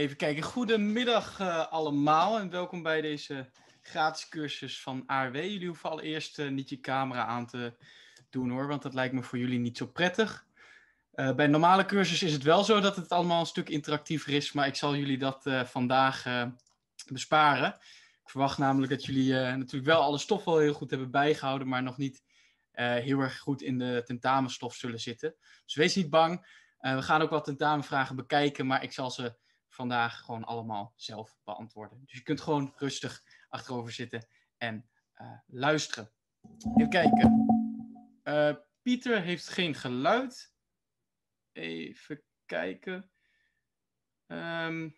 even kijken. Goedemiddag eh, allemaal en welkom bij deze gratis cursus van ARW. Jullie hoeven allereerst eh, niet je camera aan te doen hoor, want dat lijkt me voor jullie niet zo prettig. Eh, bij een normale cursus is het wel zo dat het allemaal een stuk interactiever is, maar ik zal jullie dat vandaag besparen. Ik verwacht namelijk dat jullie natuurlijk wel alle stof wel heel goed hebben bijgehouden, maar nog niet heel erg goed in de tentamenstof zullen zitten. Dus wees niet bang. we gaan ook wat tentamenvragen bekijken, maar ik zal ze vandaag gewoon allemaal zelf beantwoorden. Dus je kunt gewoon rustig achterover zitten en eh, luisteren. Even kijken. Eh, Pieter heeft geen geluid. Even kijken. Ehm.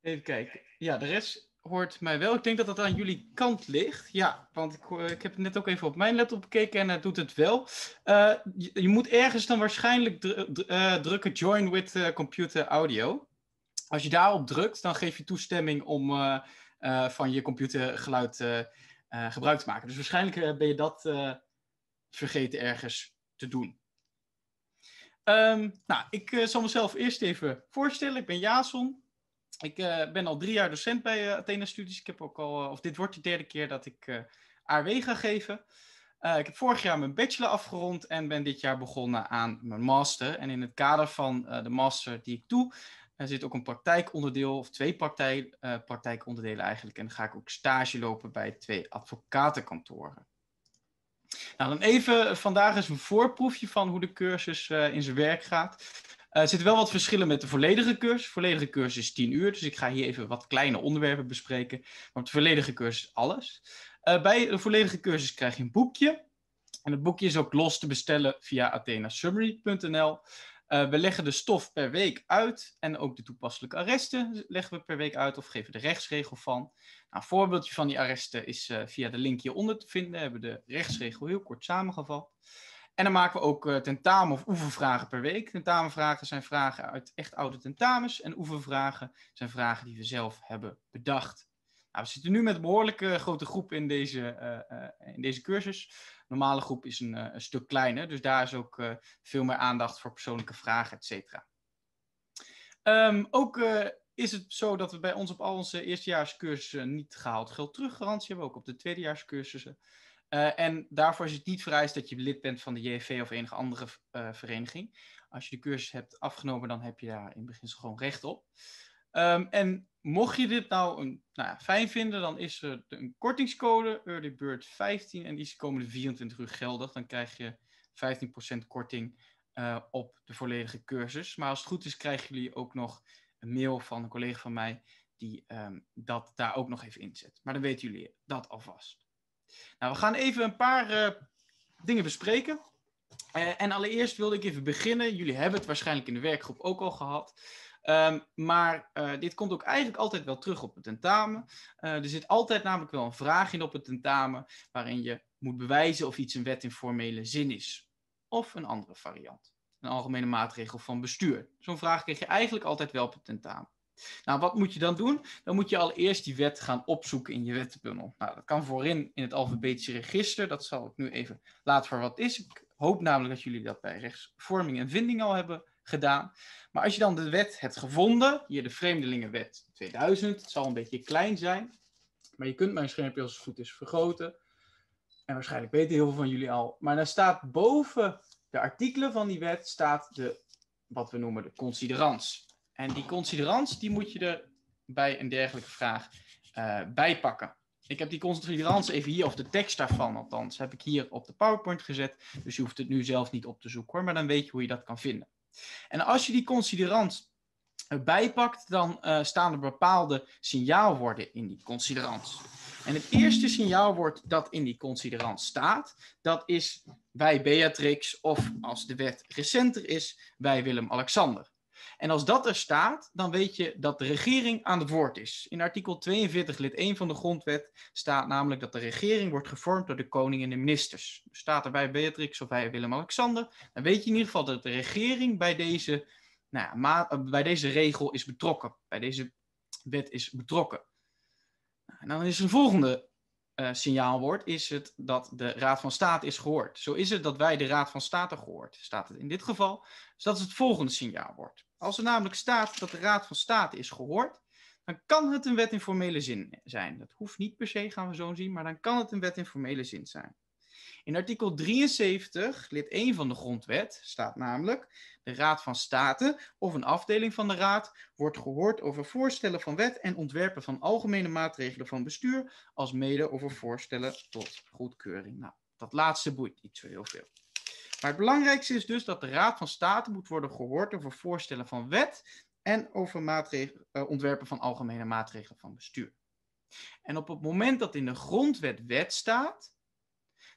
Even kijken. Ja, de rest hoort mij wel. Ik denk dat dat aan jullie kant ligt. Ja, want ik, eh, ik heb het net ook even op mijn laptop gekeken en het doet het wel. Eh, je, moet ergens dan waarschijnlijk eh, drukken join with computer audio. Als je daarop drukt, dan geef je toestemming om van je computergeluid gebruik te maken. Dus waarschijnlijk ben je dat vergeten ergens te doen. Ehm, nou, ik zal mezelf eerst even voorstellen. Ik ben Jason, ik eh, ben al drie jaar docent bij eh, Athena Studies. Ik heb ook al, eh, of dit wordt de derde keer dat ik ARW ga geven. ik heb vorig jaar mijn bachelor afgerond en ben dit jaar begonnen aan mijn master. En in het kader van de master die ik doe, zit ook een praktijkonderdeel, of twee praktijk, praktijkonderdelen eigenlijk. En dan ga ik ook stage lopen bij twee advocatenkantoren. Nou, dan even, vandaag is een voorproefje van hoe de cursus in zijn werk gaat. Eh, er zitten wel wat verschillen met de volledige cursus. De volledige cursus is 10 uur, dus ik ga hier even wat kleine onderwerpen bespreken. Maar de volledige cursus is alles. Eh, bij de volledige cursus krijg je een boekje. En het boekje is ook los te bestellen via athenasummary.nl. Eh, we leggen de stof per week uit en ook de toepasselijke arresten leggen we per week uit of geven de rechtsregel van. Nou, een voorbeeldje van die arresten is via de link hieronder te vinden. We hebben de rechtsregel heel kort samengevat. En dan maken we ook eh, tentamen of oefenvragen per week. Tentamenvragen zijn vragen uit echt oude tentamens. En oefenvragen zijn vragen die we zelf hebben bedacht. Nou, we zitten nu met een behoorlijke grote groep in deze, eh, eh, in deze cursus. De normale groep is een, een, stuk kleiner, dus daar is ook veel meer aandacht voor persoonlijke vragen, et cetera. Ehm, ook is het zo dat we bij ons op al onze eerstejaarscursussen niet gehaald geld teruggarantie hebben, ook op de tweedejaarscursussen. Eh, en daarvoor is het niet vereist dat je lid bent van de JV of enige andere eh, vereniging. Als je de cursus hebt afgenomen, dan heb je daar in beginsel gewoon recht op. Ehm, en mocht je dit nou, een, nou ja, fijn vinden, dan is er een kortingscode, earlybird 15, en die is de komende 24 uur geldig. Dan krijg je 15% korting eh, op de volledige cursus. Maar als het goed is, krijgen jullie ook nog een mail van een collega van mij die ehm, dat daar ook nog even inzet. Maar dan weten jullie dat alvast. Nou, we gaan even een paar eh, dingen bespreken. Eh, en allereerst wilde ik even beginnen. Jullie hebben het waarschijnlijk in de werkgroep ook al gehad. Ehm, maar eh, dit komt ook eigenlijk altijd wel terug op het tentamen. er zit altijd namelijk wel een vraag in op het tentamen waarin je moet bewijzen of iets een wet in formele zin is. Of een andere variant. Een algemene maatregel van bestuur. Zo'n vraag kreeg je eigenlijk altijd wel op het tentamen. Nou, wat moet je dan doen? Dan moet je allereerst die wet gaan opzoeken in je wettenbundel. Nou, dat kan voorin in het alfabetische register. Dat zal ik nu even laten voor wat is. Ik hoop namelijk dat jullie dat bij rechtsvorming en vinding al hebben gedaan. Maar als je dan de wet hebt gevonden, hier de Vreemdelingenwet 2000, het zal een beetje klein zijn, maar je kunt mijn schermpje als het goed is vergroten. En waarschijnlijk weten heel veel van jullie al. Maar daar staat boven de artikelen van die wet staat de, wat we noemen de considerans. En die considerant, die moet je er bij een dergelijke vraag bijpakken. Eh, bij pakken. Ik heb die considerant even hier, of de tekst daarvan althans, heb ik hier op de PowerPoint gezet. Dus je hoeft het nu zelf niet op te zoeken hoor, maar dan weet je hoe je dat kan vinden. En als je die considerant bijpakt, dan eh, staan er bepaalde signaalwoorden in die considerant. En het eerste signaalwoord dat in die considerant staat, dat is wij Beatrix, of als de wet recenter is, wij Willem-Alexander. En als dat er staat, dan weet je dat de regering aan het woord is. In artikel 42 lid 1 van de grondwet staat namelijk dat de regering wordt gevormd door de koning en de ministers. Dus staat er bij Beatrix of bij Willem-Alexander, dan weet je in ieder geval dat de regering bij deze, nou eh, bij deze regel is betrokken. Bij deze wet is betrokken. Nou, en dan is een volgende eh, signaalwoord is het dat de Raad van State is gehoord. Zo is het dat wij de Raad van State gehoord, staat het in dit geval. Dus dat is het volgende signaalwoord. Als er namelijk staat dat de Raad van State is gehoord, dan kan het een wet in formele zin zijn. Dat hoeft niet per se, gaan we zo zien, maar dan kan het een wet in formele zin zijn. In artikel 73, lid 1 van de grondwet, staat namelijk: de Raad van State of een afdeling van de Raad wordt gehoord over voorstellen van wet en ontwerpen van algemene maatregelen van bestuur, als mede over voorstellen tot goedkeuring. Nou, dat laatste boeit niet zo heel veel. Maar het belangrijkste is dus dat de Raad van State moet worden gehoord over voorstellen van wet en over eh, ontwerpen van algemene maatregelen van bestuur. En op het moment dat in de grondwet wet staat,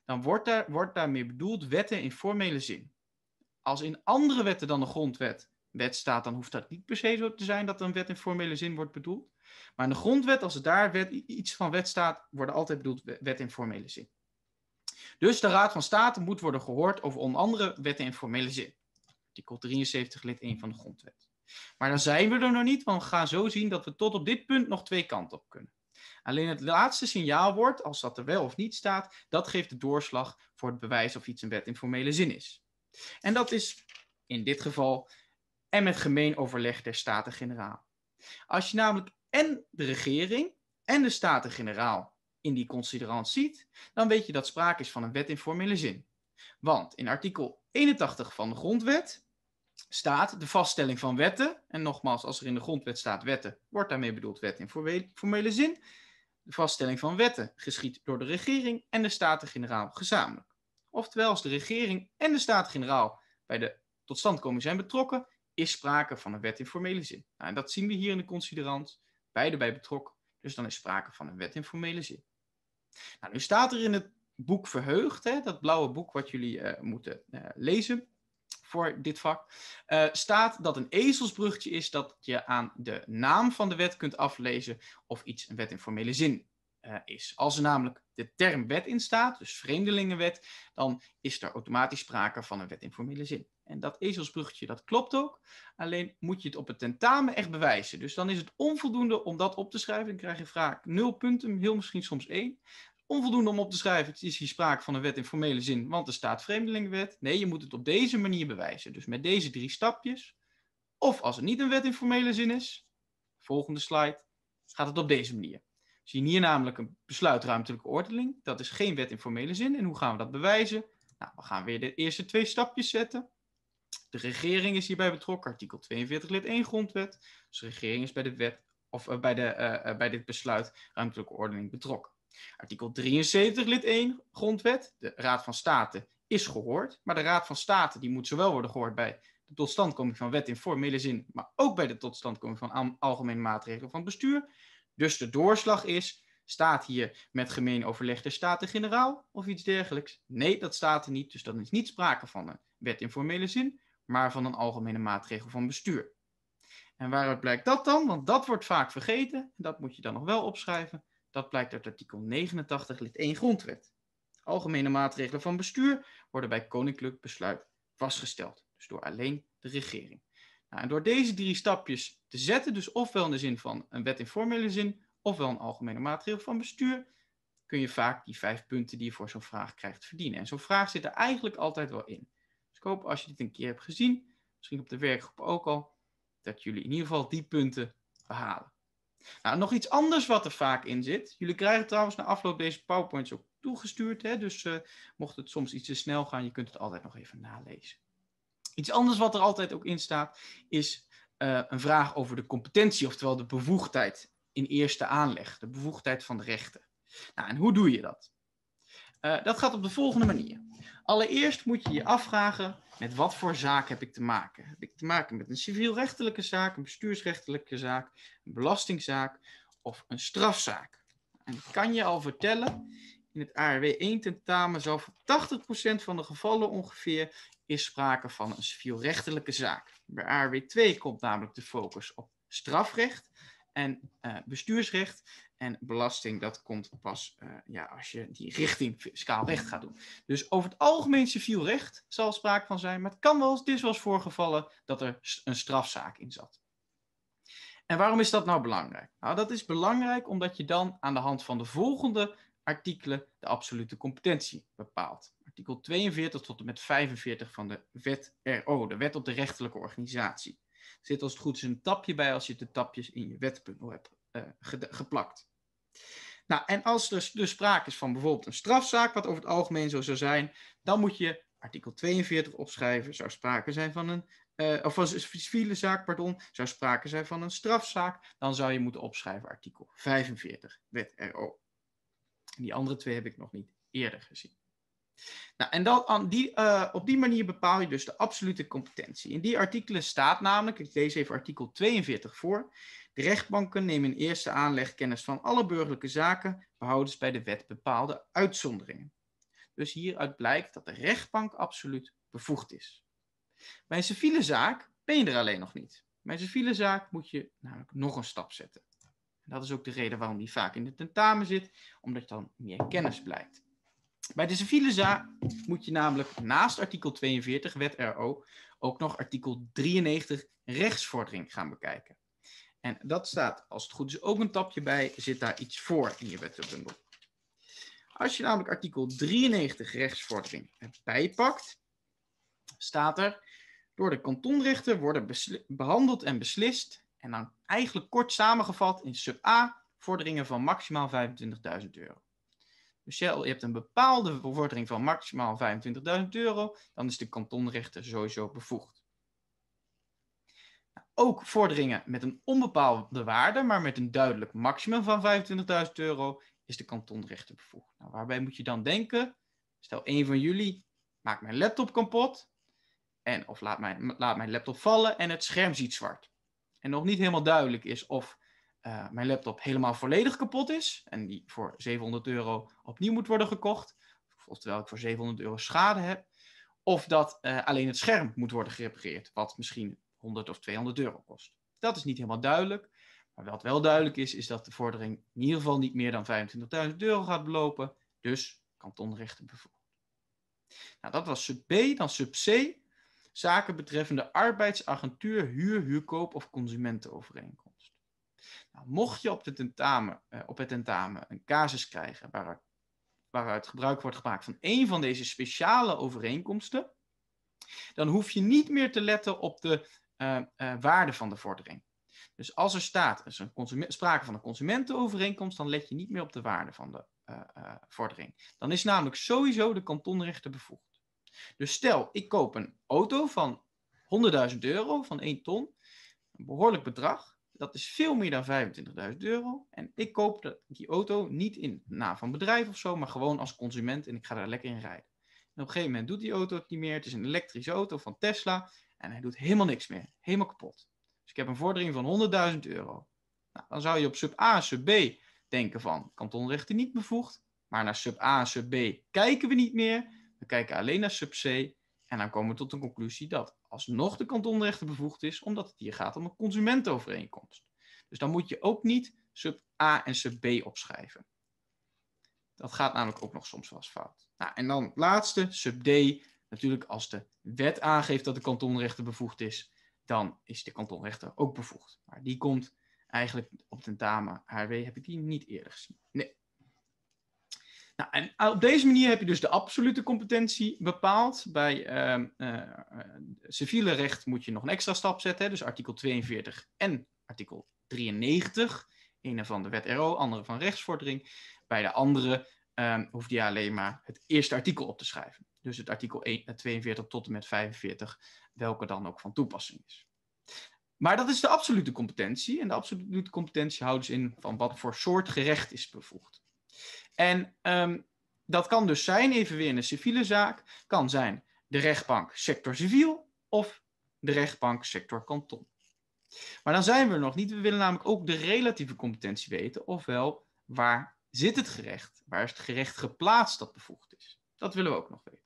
dan wordt, daar, wordt daarmee bedoeld wetten in formele zin. Als in andere wetten dan de grondwet wet staat, dan hoeft dat niet per se zo te zijn dat een wet in formele zin wordt bedoeld. Maar in de grondwet, als daar wet, iets van wet staat, wordt altijd bedoeld wet in formele zin. Dus de Raad van State moet worden gehoord over onder andere wetten in formele zin. Artikel 73 lid 1 van de grondwet. Maar dan zijn we er nog niet, want we gaan zo zien dat we tot op dit punt nog twee kanten op kunnen. Alleen het laatste signaalwoord, als dat er wel of niet staat, dat geeft de doorslag voor het bewijs of iets een wet in formele zin is. En dat is in dit geval en met gemeen overleg der Staten-Generaal. Als je namelijk en de regering en de Staten-Generaal in die considerant ziet, dan weet je dat sprake is van een wet in formele zin. Want in artikel 81 van de grondwet staat de vaststelling van wetten, en nogmaals, als er in de grondwet staat wetten, wordt daarmee bedoeld wet in formele zin. De vaststelling van wetten geschiet door de regering en de Staten-Generaal gezamenlijk. Oftewel, als de regering en de Staten-Generaal bij de totstandkoming zijn betrokken, is sprake van een wet in formele zin. Nou, en dat zien we hier in de considerant, beide bij betrokken, dus dan is sprake van een wet in formele zin. Nou, nu staat er in het boek Verheugd, hè, dat blauwe boek wat jullie eh, moeten eh, lezen voor dit vak, eh, staat dat een ezelsbrugje is dat je aan de naam van de wet kunt aflezen of iets een wet in formele zin is. Als er namelijk de term wet in staat, dus vreemdelingenwet, dan is er automatisch sprake van een wet in formele zin. En dat ezelsbruggetje, dat klopt ook. Alleen moet je het op het tentamen echt bewijzen. Dus dan is het onvoldoende om dat op te schrijven. Dan krijg je vaak nul punten, heel misschien soms één. Onvoldoende om op te schrijven. Het is hier sprake van een wet in formele zin, want er staat vreemdelingenwet. Nee, je moet het op deze manier bewijzen. Dus met deze drie stapjes. Of als het niet een wet in formele zin is, volgende slide, gaat het op deze manier. We zien hier namelijk een besluitruimtelijke oordeling. Dat is geen wet in formele zin. En hoe gaan we dat bewijzen? Nou, we gaan weer de eerste twee stapjes zetten. De regering is hierbij betrokken, artikel 42 lid 1 grondwet. Dus de regering is bij, de wet, of, eh, bij, de, eh, eh, bij dit besluit ruimtelijke ordening betrokken. Artikel 73 lid 1 grondwet. De Raad van State is gehoord, maar de Raad van State die moet zowel worden gehoord bij de totstandkoming van wet in formele zin, maar ook bij de totstandkoming van algemene maatregelen van bestuur. Dus de doorslag is, staat hier met gemeen overleg de Staten-Generaal of iets dergelijks? Nee, dat staat er niet, dus dan is niet sprake van een wet in formele zin, maar van een algemene maatregel van bestuur. En waaruit blijkt dat dan? Want dat wordt vaak vergeten, en dat moet je dan nog wel opschrijven. Dat blijkt uit artikel 89 lid 1 grondwet. Algemene maatregelen van bestuur worden bij koninklijk besluit vastgesteld, dus door alleen de regering. Nou, en door deze drie stapjes te zetten, dus ofwel in de zin van een wet in formele zin, ofwel een algemene maatregel van bestuur, kun je vaak die vijf punten die je voor zo'n vraag krijgt verdienen. En zo'n vraag zit er eigenlijk altijd wel in ik hoop als je dit een keer hebt gezien, misschien op de werkgroep ook al, dat jullie in ieder geval die punten behalen. Nou, nog iets anders wat er vaak in zit. Jullie krijgen trouwens na afloop deze PowerPoints ook toegestuurd. Hè? Dus eh, mocht het soms iets te snel gaan, je kunt het altijd nog even nalezen. Iets anders wat er altijd ook in staat, is eh, een vraag over de competentie, oftewel de bevoegdheid in eerste aanleg, de bevoegdheid van de rechter. Nou, en hoe doe je dat? Eh, dat gaat op de volgende manier. Allereerst moet je je afvragen met wat voor zaak heb ik te maken. Heb ik te maken met een civielrechtelijke zaak, een bestuursrechtelijke zaak, een belastingzaak of een strafzaak? En kan je al vertellen, in het ARW 1 tentamen zal voor 80% van de gevallen ongeveer is sprake van een civielrechtelijke zaak. Bij ARW 2 komt namelijk de focus op strafrecht en eh, bestuursrecht. En belasting, dat komt pas eh, ja, als je die richting fiscaal recht gaat doen. Dus over het algemeen civiel recht zal sprake van zijn, maar het kan wel, het is wel eens voorgevallen dat er een strafzaak in zat. En waarom is dat nou belangrijk? Nou, dat is belangrijk omdat je dan aan de hand van de volgende artikelen de absolute competentie bepaalt. Artikel 42 tot en met 45 van de wet RO, de wet op de Rechtelijke organisatie. Er zit als het goed is een tapje bij als je de tapjes in je wetbundel hebt eh, geplakt. Nou, en als er dus sprake is van bijvoorbeeld een strafzaak, wat over het algemeen zo zou zijn, dan moet je artikel 42 opschrijven. Zou sprake zijn van een, eh, of van een civiele zaak, pardon, zou sprake zijn van een strafzaak, dan zou je moeten opschrijven artikel 45, wet RO. Die andere twee heb ik nog niet eerder gezien. Nou, en die, eh, op die manier bepaal je dus de absolute competentie. In die artikelen staat namelijk, ik lees even artikel 42 voor, de rechtbanken nemen in eerste aanleg kennis van alle burgerlijke zaken, behoudens bij de wet bepaalde uitzonderingen. Dus hieruit blijkt dat de rechtbank absoluut bevoegd is. Bij een civiele zaak ben je er alleen nog niet. Bij een civiele zaak moet je namelijk nog een stap zetten. En dat is ook de reden waarom die vaak in de tentamen zit, omdat je dan meer kennis blijkt. Bij de civiele zaak moet je namelijk naast artikel 42 wet RO ook nog artikel 93 rechtsvordering gaan bekijken. En dat staat, als het goed is, ook een tapje bij, zit daar iets voor in je wettenbundel. Als je namelijk artikel 93 rechtsvordering bijpakt, staat er, door de kantonrechter worden behandeld en beslist, en dan eigenlijk kort samengevat in sub A, vorderingen van maximaal 25.000 euro. Michel, je hebt een bepaalde bevordering van maximaal 25.000 euro, dan is de kantonrechter sowieso bevoegd. Nou, ook vorderingen met een onbepaalde waarde, maar met een duidelijk maximum van 25.000 euro, is de kantonrechter bevoegd. Nou, waarbij moet je dan denken? Stel, een van jullie maakt mijn laptop kapot, en, of laat mijn, laat mijn laptop vallen en het scherm ziet zwart. En nog niet helemaal duidelijk is of eh, mijn laptop helemaal volledig kapot is en die voor 700 euro opnieuw moet worden gekocht, oftewel ik voor 700 euro schade heb, of dat eh, alleen het scherm moet worden gerepareerd, wat misschien 100 of 200 euro kost. Dat is niet helemaal duidelijk. Maar wat wel duidelijk is, is dat de vordering in ieder geval niet meer dan 25.000 euro gaat belopen. Dus kantonrechten bijvoorbeeld. Nou, dat was sub B. Dan sub C. Zaken betreffende arbeidsagentuur, huur, huurkoop of consumentenovereenkomst. Nou, mocht je op, tentamen, eh, op het tentamen een casus krijgen waaruit, waaruit gebruik wordt gemaakt van één van deze speciale overeenkomsten, dan hoef je niet meer te letten op de eh, eh, waarde van de vordering. Dus als er staat, sprake van een consumentenovereenkomst, dan let je niet meer op de waarde van de vordering. Dan is namelijk sowieso de kantonrechter bevoegd. Dus stel, ik koop een auto van 100.000 euro, van 1 ton, een behoorlijk bedrag. Dat is veel meer dan 25.000 euro. En ik koop die auto niet in na nou, van bedrijf of zo, maar gewoon als consument en ik ga daar lekker in rijden. En op een gegeven moment doet die auto het niet meer. Het is een elektrische auto van Tesla en hij doet helemaal niks meer. Helemaal kapot. Dus ik heb een vordering van 100.000 euro. Nou, dan zou je op sub A, sub B denken van kantonrechten niet bevoegd. Maar naar sub A, sub B kijken we niet meer. We kijken alleen naar sub C. En dan komen we tot de conclusie dat alsnog de kantonrechter bevoegd is, omdat het hier gaat om een consumentenovereenkomst. Dus dan moet je ook niet sub A en sub B opschrijven. Dat gaat namelijk ook nog soms wel eens fout. Nou, en dan laatste, sub D. Natuurlijk, als de wet aangeeft dat de kantonrechter bevoegd is, dan is de kantonrechter ook bevoegd. Maar die komt eigenlijk op tentamen HRW, heb ik die niet eerder gezien. Nee. Nou, en op deze manier heb je dus de absolute competentie bepaald. Bij ehm, eh, eh, civiele recht moet je nog een extra stap zetten, dus artikel 42 en artikel 93. ene van de wet RO, andere van rechtsvordering. Bij de andere um, je alleen maar het eerste artikel op te schrijven. Dus het artikel 42 eh, tot en met 45, welke dan ook van toepassing is. Maar dat is de absolute competentie. En de absolute competentie houdt dus in van wat voor soort gerecht is bevoegd. En ehm, dat kan dus zijn, even weer in een civiele zaak, kan zijn de rechtbank sector civiel of de rechtbank sector kanton. Maar dan zijn we er nog niet. We willen namelijk ook de relatieve competentie weten, ofwel waar zit het gerecht? Waar is het gerecht geplaatst dat bevoegd is? Dat willen we ook nog weten.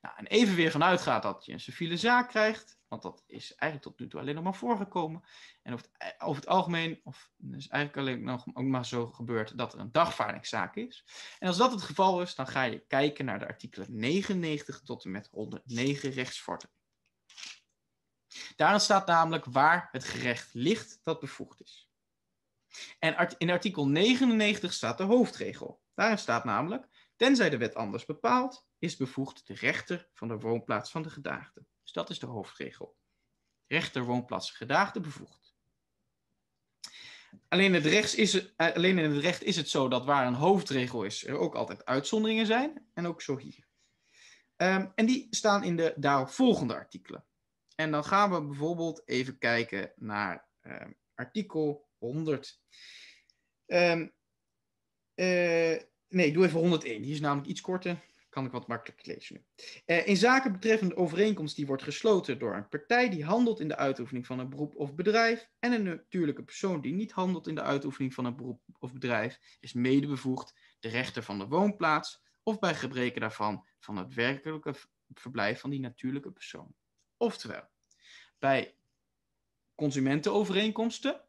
Nou, en even weer vanuit gaat dat je een civiele zaak krijgt, want dat is eigenlijk tot nu toe alleen nog maar voorgekomen. En over het, eh, over het algemeen, of is eigenlijk alleen nog ook maar zo gebeurd dat er een dagvaardingszaak is. En als dat het geval is, dan ga je kijken naar de artikelen 99 tot en met 109 rechtsvorten. Daarin staat namelijk waar het gerecht ligt dat bevoegd is. En in artikel 99 staat de hoofdregel. Daarin staat namelijk, tenzij de wet anders bepaalt, is bevoegd de rechter van de woonplaats van de gedaagde. Dat is de hoofdregel. Rechter woonplaats gedaagde bevoegd. Alleen, het is, eh, alleen in het recht is het zo dat waar een hoofdregel is, er ook altijd uitzonderingen zijn. En ook zo hier. Ehm, en die staan in de daaropvolgende artikelen. En dan gaan we bijvoorbeeld even kijken naar ehm, artikel 100. Ehm, eh, nee, doe even 101. Die is namelijk iets korter kan ik wat makkelijker lezen nu. Eh, in zaken betreffende overeenkomst die wordt gesloten door een partij die handelt in de uitoefening van een beroep of bedrijf en een natuurlijke persoon die niet handelt in de uitoefening van een beroep of bedrijf, is medebevoegd de rechter van de woonplaats of bij gebreken daarvan van het werkelijke verblijf van die natuurlijke persoon. Oftewel, bij consumentenovereenkomsten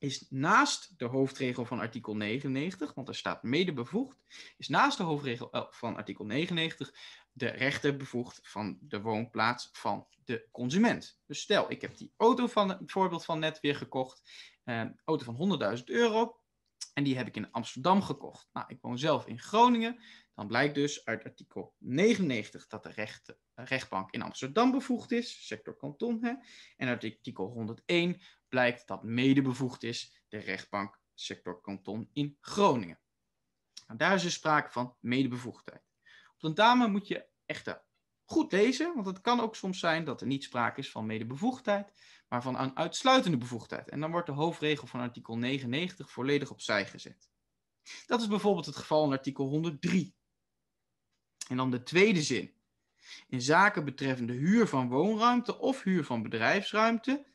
is naast de hoofdregel van artikel 99, want er staat mede bevoegd, is naast de hoofdregel eh, van artikel 99 de rechter bevoegd van de woonplaats van de consument. Dus stel, ik heb die auto van het voorbeeld van net weer gekocht, een eh, auto van 100.000 euro, en die heb ik in Amsterdam gekocht. Nou, ik woon zelf in Groningen. Dan blijkt dus uit artikel 99 dat de eh, rechtbank in Amsterdam bevoegd is, sector kanton. Hè? En uit artikel 101 blijkt dat mede bevoegd is de rechtbank sector kanton in Groningen. Nou, daar is dus sprake van medebevoegdheid. Op een dame moet je echter goed lezen, want het kan ook soms zijn dat er niet sprake is van medebevoegdheid, maar van een uitsluitende bevoegdheid. En dan wordt de hoofdregel van artikel 99 volledig opzij gezet. Dat is bijvoorbeeld het geval in artikel 103. En dan de tweede zin. In zaken betreffende huur van woonruimte of huur van bedrijfsruimte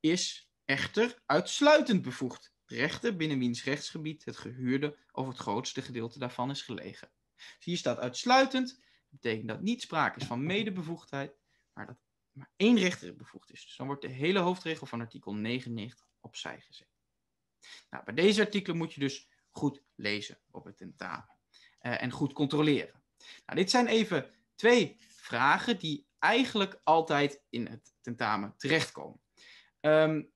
is echter uitsluitend bevoegd rechter binnen wiens rechtsgebied het gehuurde of het grootste gedeelte daarvan is gelegen. Dus hier staat uitsluitend betekent dat niet sprake is van medebevoegdheid, maar dat maar één rechter bevoegd is. Dus dan wordt de hele hoofdregel van artikel 99 opzij gezet. Nou, bij deze artikelen moet je dus goed lezen op het tentamen eh, en goed controleren. Nou, dit zijn even twee vragen die eigenlijk altijd in het tentamen terechtkomen. Um,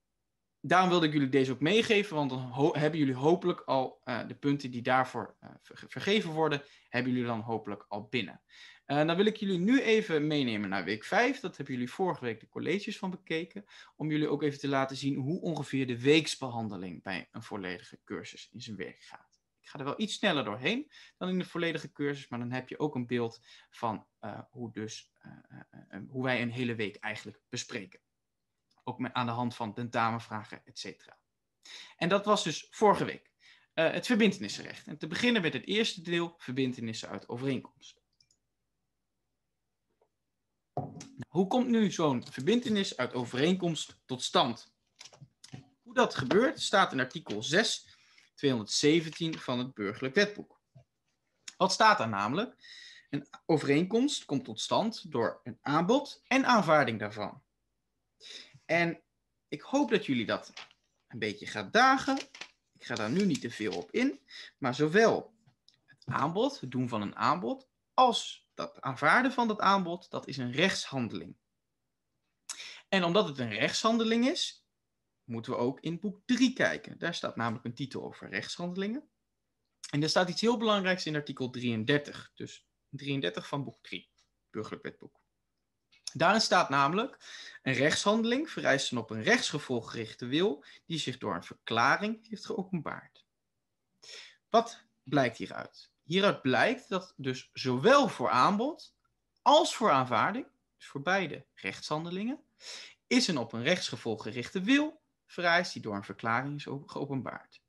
daarom wilde ik jullie deze ook meegeven, want dan hebben jullie hopelijk al eh, de punten die daarvoor eh, vergeven worden, hebben jullie dan hopelijk al binnen. Eh, dan wil ik jullie nu even meenemen naar week 5. Dat hebben jullie vorige week de colleges van bekeken. Om jullie ook even te laten zien hoe ongeveer de weeksbehandeling bij een volledige cursus in zijn werk gaat. Ik ga er wel iets sneller doorheen dan in de volledige cursus, maar dan heb je ook een beeld van hoe, dus, hoe wij een hele week eigenlijk bespreken ook met, aan de hand van tentamenvragen, etc. En dat was dus vorige week. Eh, het verbintenissenrecht. En te beginnen met het eerste deel, verbindenissen uit overeenkomst. Nou, hoe komt nu zo'n verbindenis uit overeenkomst tot stand? Hoe dat gebeurt staat in artikel 6, 217 van het burgerlijk wetboek. Wat staat daar namelijk? Een overeenkomst komt tot stand door een aanbod en aanvaarding daarvan. En ik hoop dat jullie dat een beetje gaat dagen. Ik ga daar nu niet te veel op in. Maar zowel het aanbod, het doen van een aanbod, als dat aanvaarden van dat aanbod, dat is een rechtshandeling. En omdat het een rechtshandeling is, moeten we ook in boek 3 kijken. Daar staat namelijk een titel over rechtshandelingen. En er staat iets heel belangrijks in artikel 33, dus 33 van boek 3, burgerlijk wetboek. Daarin staat namelijk: een rechtshandeling vereist een op een rechtsgevolg gerichte wil die zich door een verklaring heeft geopenbaard. Wat blijkt hieruit? Hieruit blijkt dat dus zowel voor aanbod als voor aanvaarding, dus voor beide rechtshandelingen, is een op een rechtsgevolg gerichte wil vereist die door een verklaring is geopenbaard.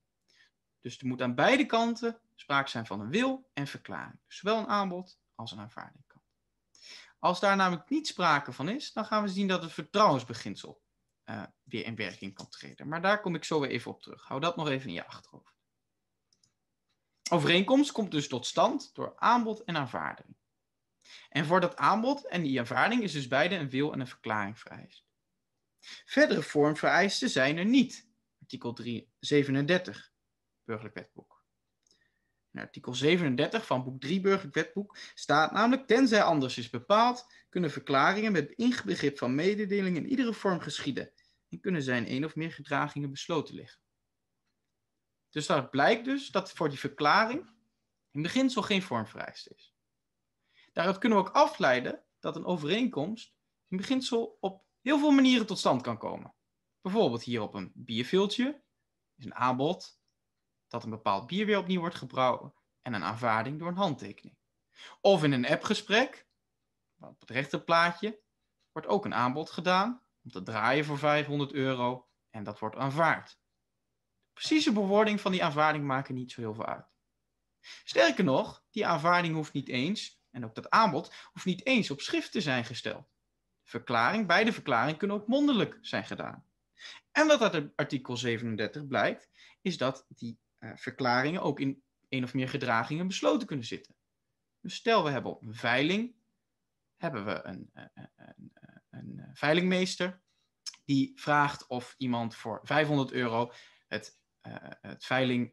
Dus er moet aan beide kanten sprake zijn van een wil en verklaring, zowel een aanbod als een aanvaarding. Als daar namelijk niet sprake van is, dan gaan we zien dat het vertrouwensbeginsel eh, weer in werking kan treden. Maar daar kom ik zo weer even op terug. Hou dat nog even in je achterhoofd. Overeenkomst komt dus tot stand door aanbod en aanvaarding. En voor dat aanbod en die aanvaarding is dus beide een wil en een verklaring vereist. Verdere vormvereisten zijn er niet. Artikel 337. burgerlijk wetboek. In nou, artikel 37 van boek 3 Burgerlijk Wetboek staat namelijk: Tenzij anders is bepaald, kunnen verklaringen met ingebegrip van mededeling in iedere vorm geschieden en kunnen zijn één of meer gedragingen besloten liggen. Dus dat blijkt dus dat voor die verklaring in beginsel geen vormvereist is. Daaruit kunnen we ook afleiden dat een overeenkomst in beginsel op heel veel manieren tot stand kan komen. Bijvoorbeeld hier op een bierviltje, is een aanbod, dat een bepaald bier weer opnieuw wordt gebrouwen en een aanvaarding door een handtekening. Of in een appgesprek, op het rechterplaatje, wordt ook een aanbod gedaan om te draaien voor 500 euro en dat wordt aanvaard. De precieze bewoording van die aanvaarding maken niet zo heel veel uit. Sterker nog, die aanvaarding hoeft niet eens, en ook dat aanbod, hoeft niet eens op schrift te zijn gesteld. De verklaring, beide verklaringen kunnen ook mondelijk zijn gedaan. En wat uit artikel 37 blijkt, is dat die eh, verklaringen ook in één of meer gedragingen besloten kunnen zitten. Dus stel we hebben op een veiling hebben we een, eh, eh, een, een, een veilingmeester die vraagt of iemand voor 500 euro het, het veiling,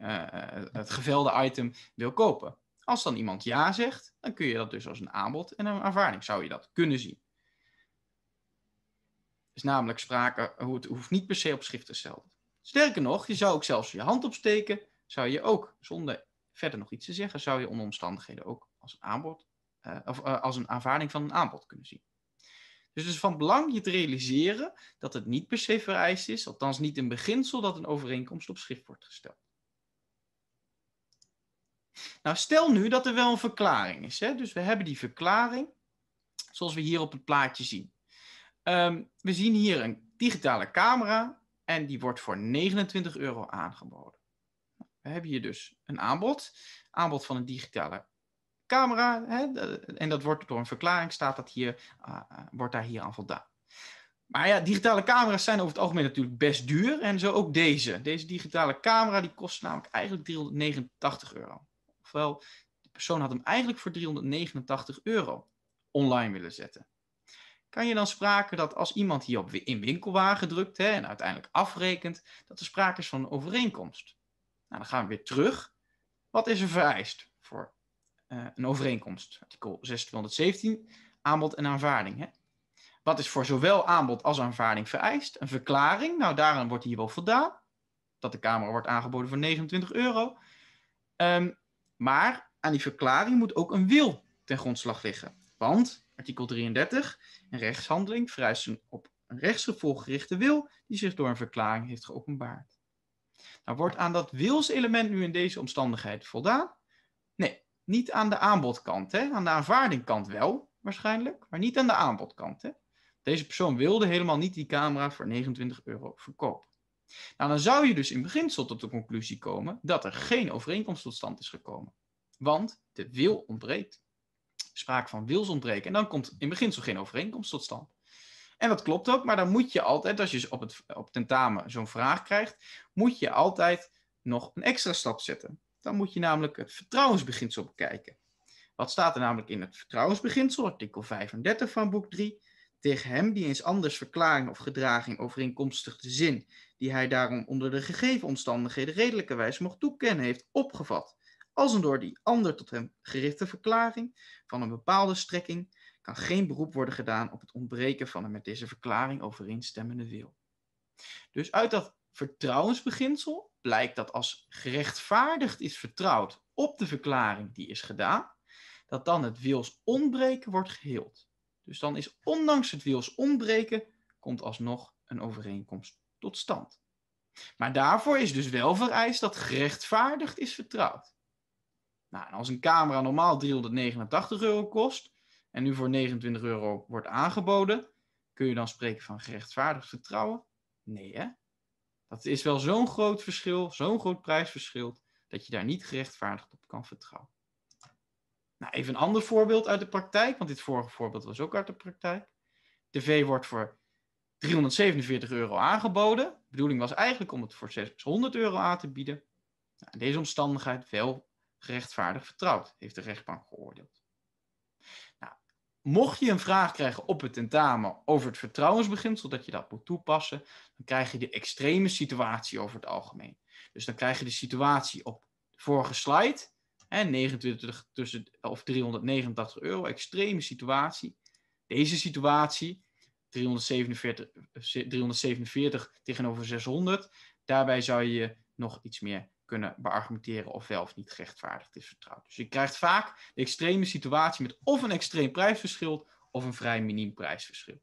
het gevelde item wil kopen. Als dan iemand ja zegt, dan kun je dat dus als een aanbod en een ervaring zou je dat kunnen zien. is namelijk sprake, het hoeft niet per se op schrift te stellen. Sterker nog, je zou ook zelfs je hand opsteken zou je ook zonder verder nog iets te zeggen, zou je onder omstandigheden ook als een aanbod, eh, of eh, als een aanvaarding van een aanbod kunnen zien. Dus het is van belang je te realiseren dat het niet per se vereist is, althans niet in beginsel dat een overeenkomst op schrift wordt gesteld. Nou, stel nu dat er wel een verklaring is. Hè? Dus we hebben die verklaring, zoals we hier op het plaatje zien. Ehm, we zien hier een digitale camera en die wordt voor 29 euro aangeboden we hebben hier dus een aanbod. Aanbod van een digitale camera. Hè, en dat wordt door een verklaring staat dat hier, ah, ah, wordt daar hier aan voldaan. Maar ja, digitale camera's zijn over het algemeen natuurlijk best duur. En zo ook deze. Deze digitale camera die kost namelijk eigenlijk 389 euro. Ofwel, de persoon had hem eigenlijk voor 389 euro online willen zetten. Kan je dan sprake dat als iemand hierop in winkelwagen drukt hè, en uiteindelijk afrekent, dat er sprake is van een overeenkomst? Nou, dan gaan we weer terug. Wat is er vereist voor eh, een overeenkomst? Artikel 6217, aanbod en aanvaarding. Hè? Wat is voor zowel aanbod als aanvaarding vereist? Een verklaring. Nou, daaraan wordt hier wel voldaan. Dat de camera wordt aangeboden voor 29 euro. Ehm, maar aan die verklaring moet ook een wil ten grondslag liggen. Want, artikel 33, een rechtshandeling vereist een op een rechtsgevolg gerichte wil die zich door een verklaring heeft geopenbaard. Nou, wordt aan dat wilselement nu in deze omstandigheid voldaan? Nee, niet aan de aanbodkant. Hè? Aan de aanvaardingkant wel, waarschijnlijk, maar niet aan de aanbodkant. Hè? Deze persoon wilde helemaal niet die camera voor 29 euro verkopen. Nou, dan zou je dus in beginsel tot de conclusie komen dat er geen overeenkomst tot stand is gekomen. Want de wil ontbreekt. Sprake van wilsontbreken. En dan komt in beginsel geen overeenkomst tot stand. En dat klopt ook, maar dan moet je altijd, als je op het op tentamen zo'n vraag krijgt, moet je altijd nog een extra stap zetten. Dan moet je namelijk het vertrouwensbeginsel bekijken. Wat staat er namelijk in het vertrouwensbeginsel, artikel 35 van boek 3? Tegen hem die eens anders verklaring of gedraging overeenkomstig de zin die hij daarom onder de gegeven omstandigheden redelijkerwijs mocht toekennen heeft opgevat, als een door die ander tot hem gerichte verklaring van een bepaalde strekking kan geen beroep worden gedaan op het ontbreken van een met deze verklaring overeenstemmende wil. Dus uit dat vertrouwensbeginsel blijkt dat als gerechtvaardigd is vertrouwd op de verklaring die is gedaan, dat dan het wils ontbreken wordt geheeld. Dus dan is ondanks het wils ontbreken, komt alsnog een overeenkomst tot stand. Maar daarvoor is dus wel vereist dat gerechtvaardigd is vertrouwd. Nou, en als een camera normaal 389 euro kost, en nu voor 29 euro wordt aangeboden, kun je dan spreken van gerechtvaardigd vertrouwen? Nee, hè? Dat is wel zo'n groot verschil, zo'n groot prijsverschil, dat je daar niet gerechtvaardigd op kan vertrouwen. Nou, even een ander voorbeeld uit de praktijk, want dit vorige voorbeeld was ook uit de praktijk. De V wordt voor 347 euro aangeboden. De bedoeling was eigenlijk om het voor 600 euro aan te bieden. Nou, in deze omstandigheid wel gerechtvaardigd vertrouwd, heeft de rechtbank geoordeeld mocht je een vraag krijgen op het tentamen over het vertrouwensbeginsel, dat je dat moet toepassen, dan krijg je de extreme situatie over het algemeen. Dus dan krijg je de situatie op de vorige slide, 29 tussen, of 389 euro, extreme situatie. Deze situatie, 347, 347 eh, tegenover 600, daarbij zou je nog iets meer kunnen beargumenteren of wel of niet gerechtvaardigd is vertrouwd. Dus je krijgt vaak de extreme situatie met of een extreem prijsverschil of een vrij miniem prijsverschil.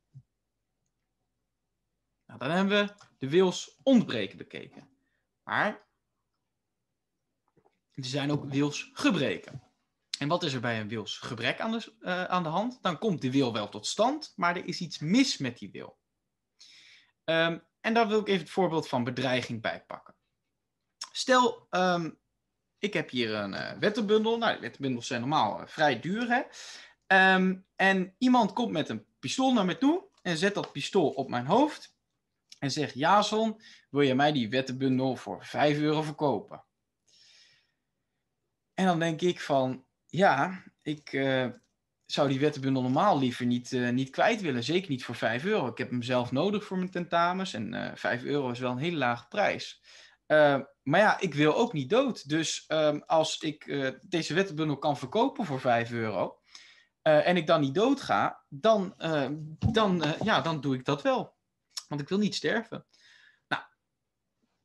Nou, dan hebben we de wils ontbreken bekeken. Maar er zijn ook wils gebreken. En wat is er bij een wilsgebrek aan de, eh, aan de hand? Dan komt de wil wel tot stand, maar er is iets mis met die wil. Ehm, en daar wil ik even het voorbeeld van bedreiging bij pakken. Stel, ehm, ik heb hier een eh, wettenbundel. Nou, wettenbundels zijn normaal eh, vrij duur, hè? Ehm, en iemand komt met een pistool naar me toe en zet dat pistool op mijn hoofd en zegt: Jason, wil je mij die wettenbundel voor 5 euro verkopen? En dan denk ik van, ja, ik eh, zou die wettenbundel normaal liever niet, niet kwijt willen. Zeker niet voor 5 euro. Ik heb hem zelf nodig voor mijn tentamens en uh, 5 euro is wel een hele lage prijs. Maar ja, ik wil ook niet dood. Dus ehm, als ik eh, deze wettenbundel kan verkopen voor 5 euro eh, en ik dan niet doodga, dan, ehm, dan, eh, ja, dan doe ik dat wel. Want ik wil niet sterven. Nou,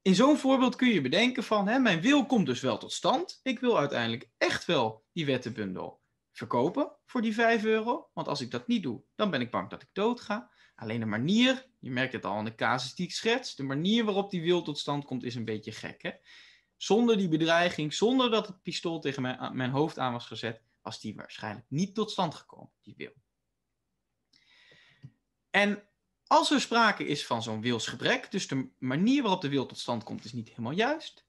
in zo'n voorbeeld kun je bedenken van, hè, mijn wil komt dus wel tot stand. Ik wil uiteindelijk echt wel die wettenbundel verkopen voor die 5 euro. Want als ik dat niet doe, dan ben ik bang dat ik dood ga. Alleen de manier, je merkt het al in de casus die ik schets, de manier waarop die wil tot stand komt is een beetje gek. Hè? Zonder die bedreiging, zonder dat het pistool tegen mijn, mijn hoofd aan was gezet, was die waarschijnlijk niet tot stand gekomen, die wil. En als er sprake is van zo'n wilsgebrek, dus de manier waarop de wil tot stand komt is niet helemaal juist,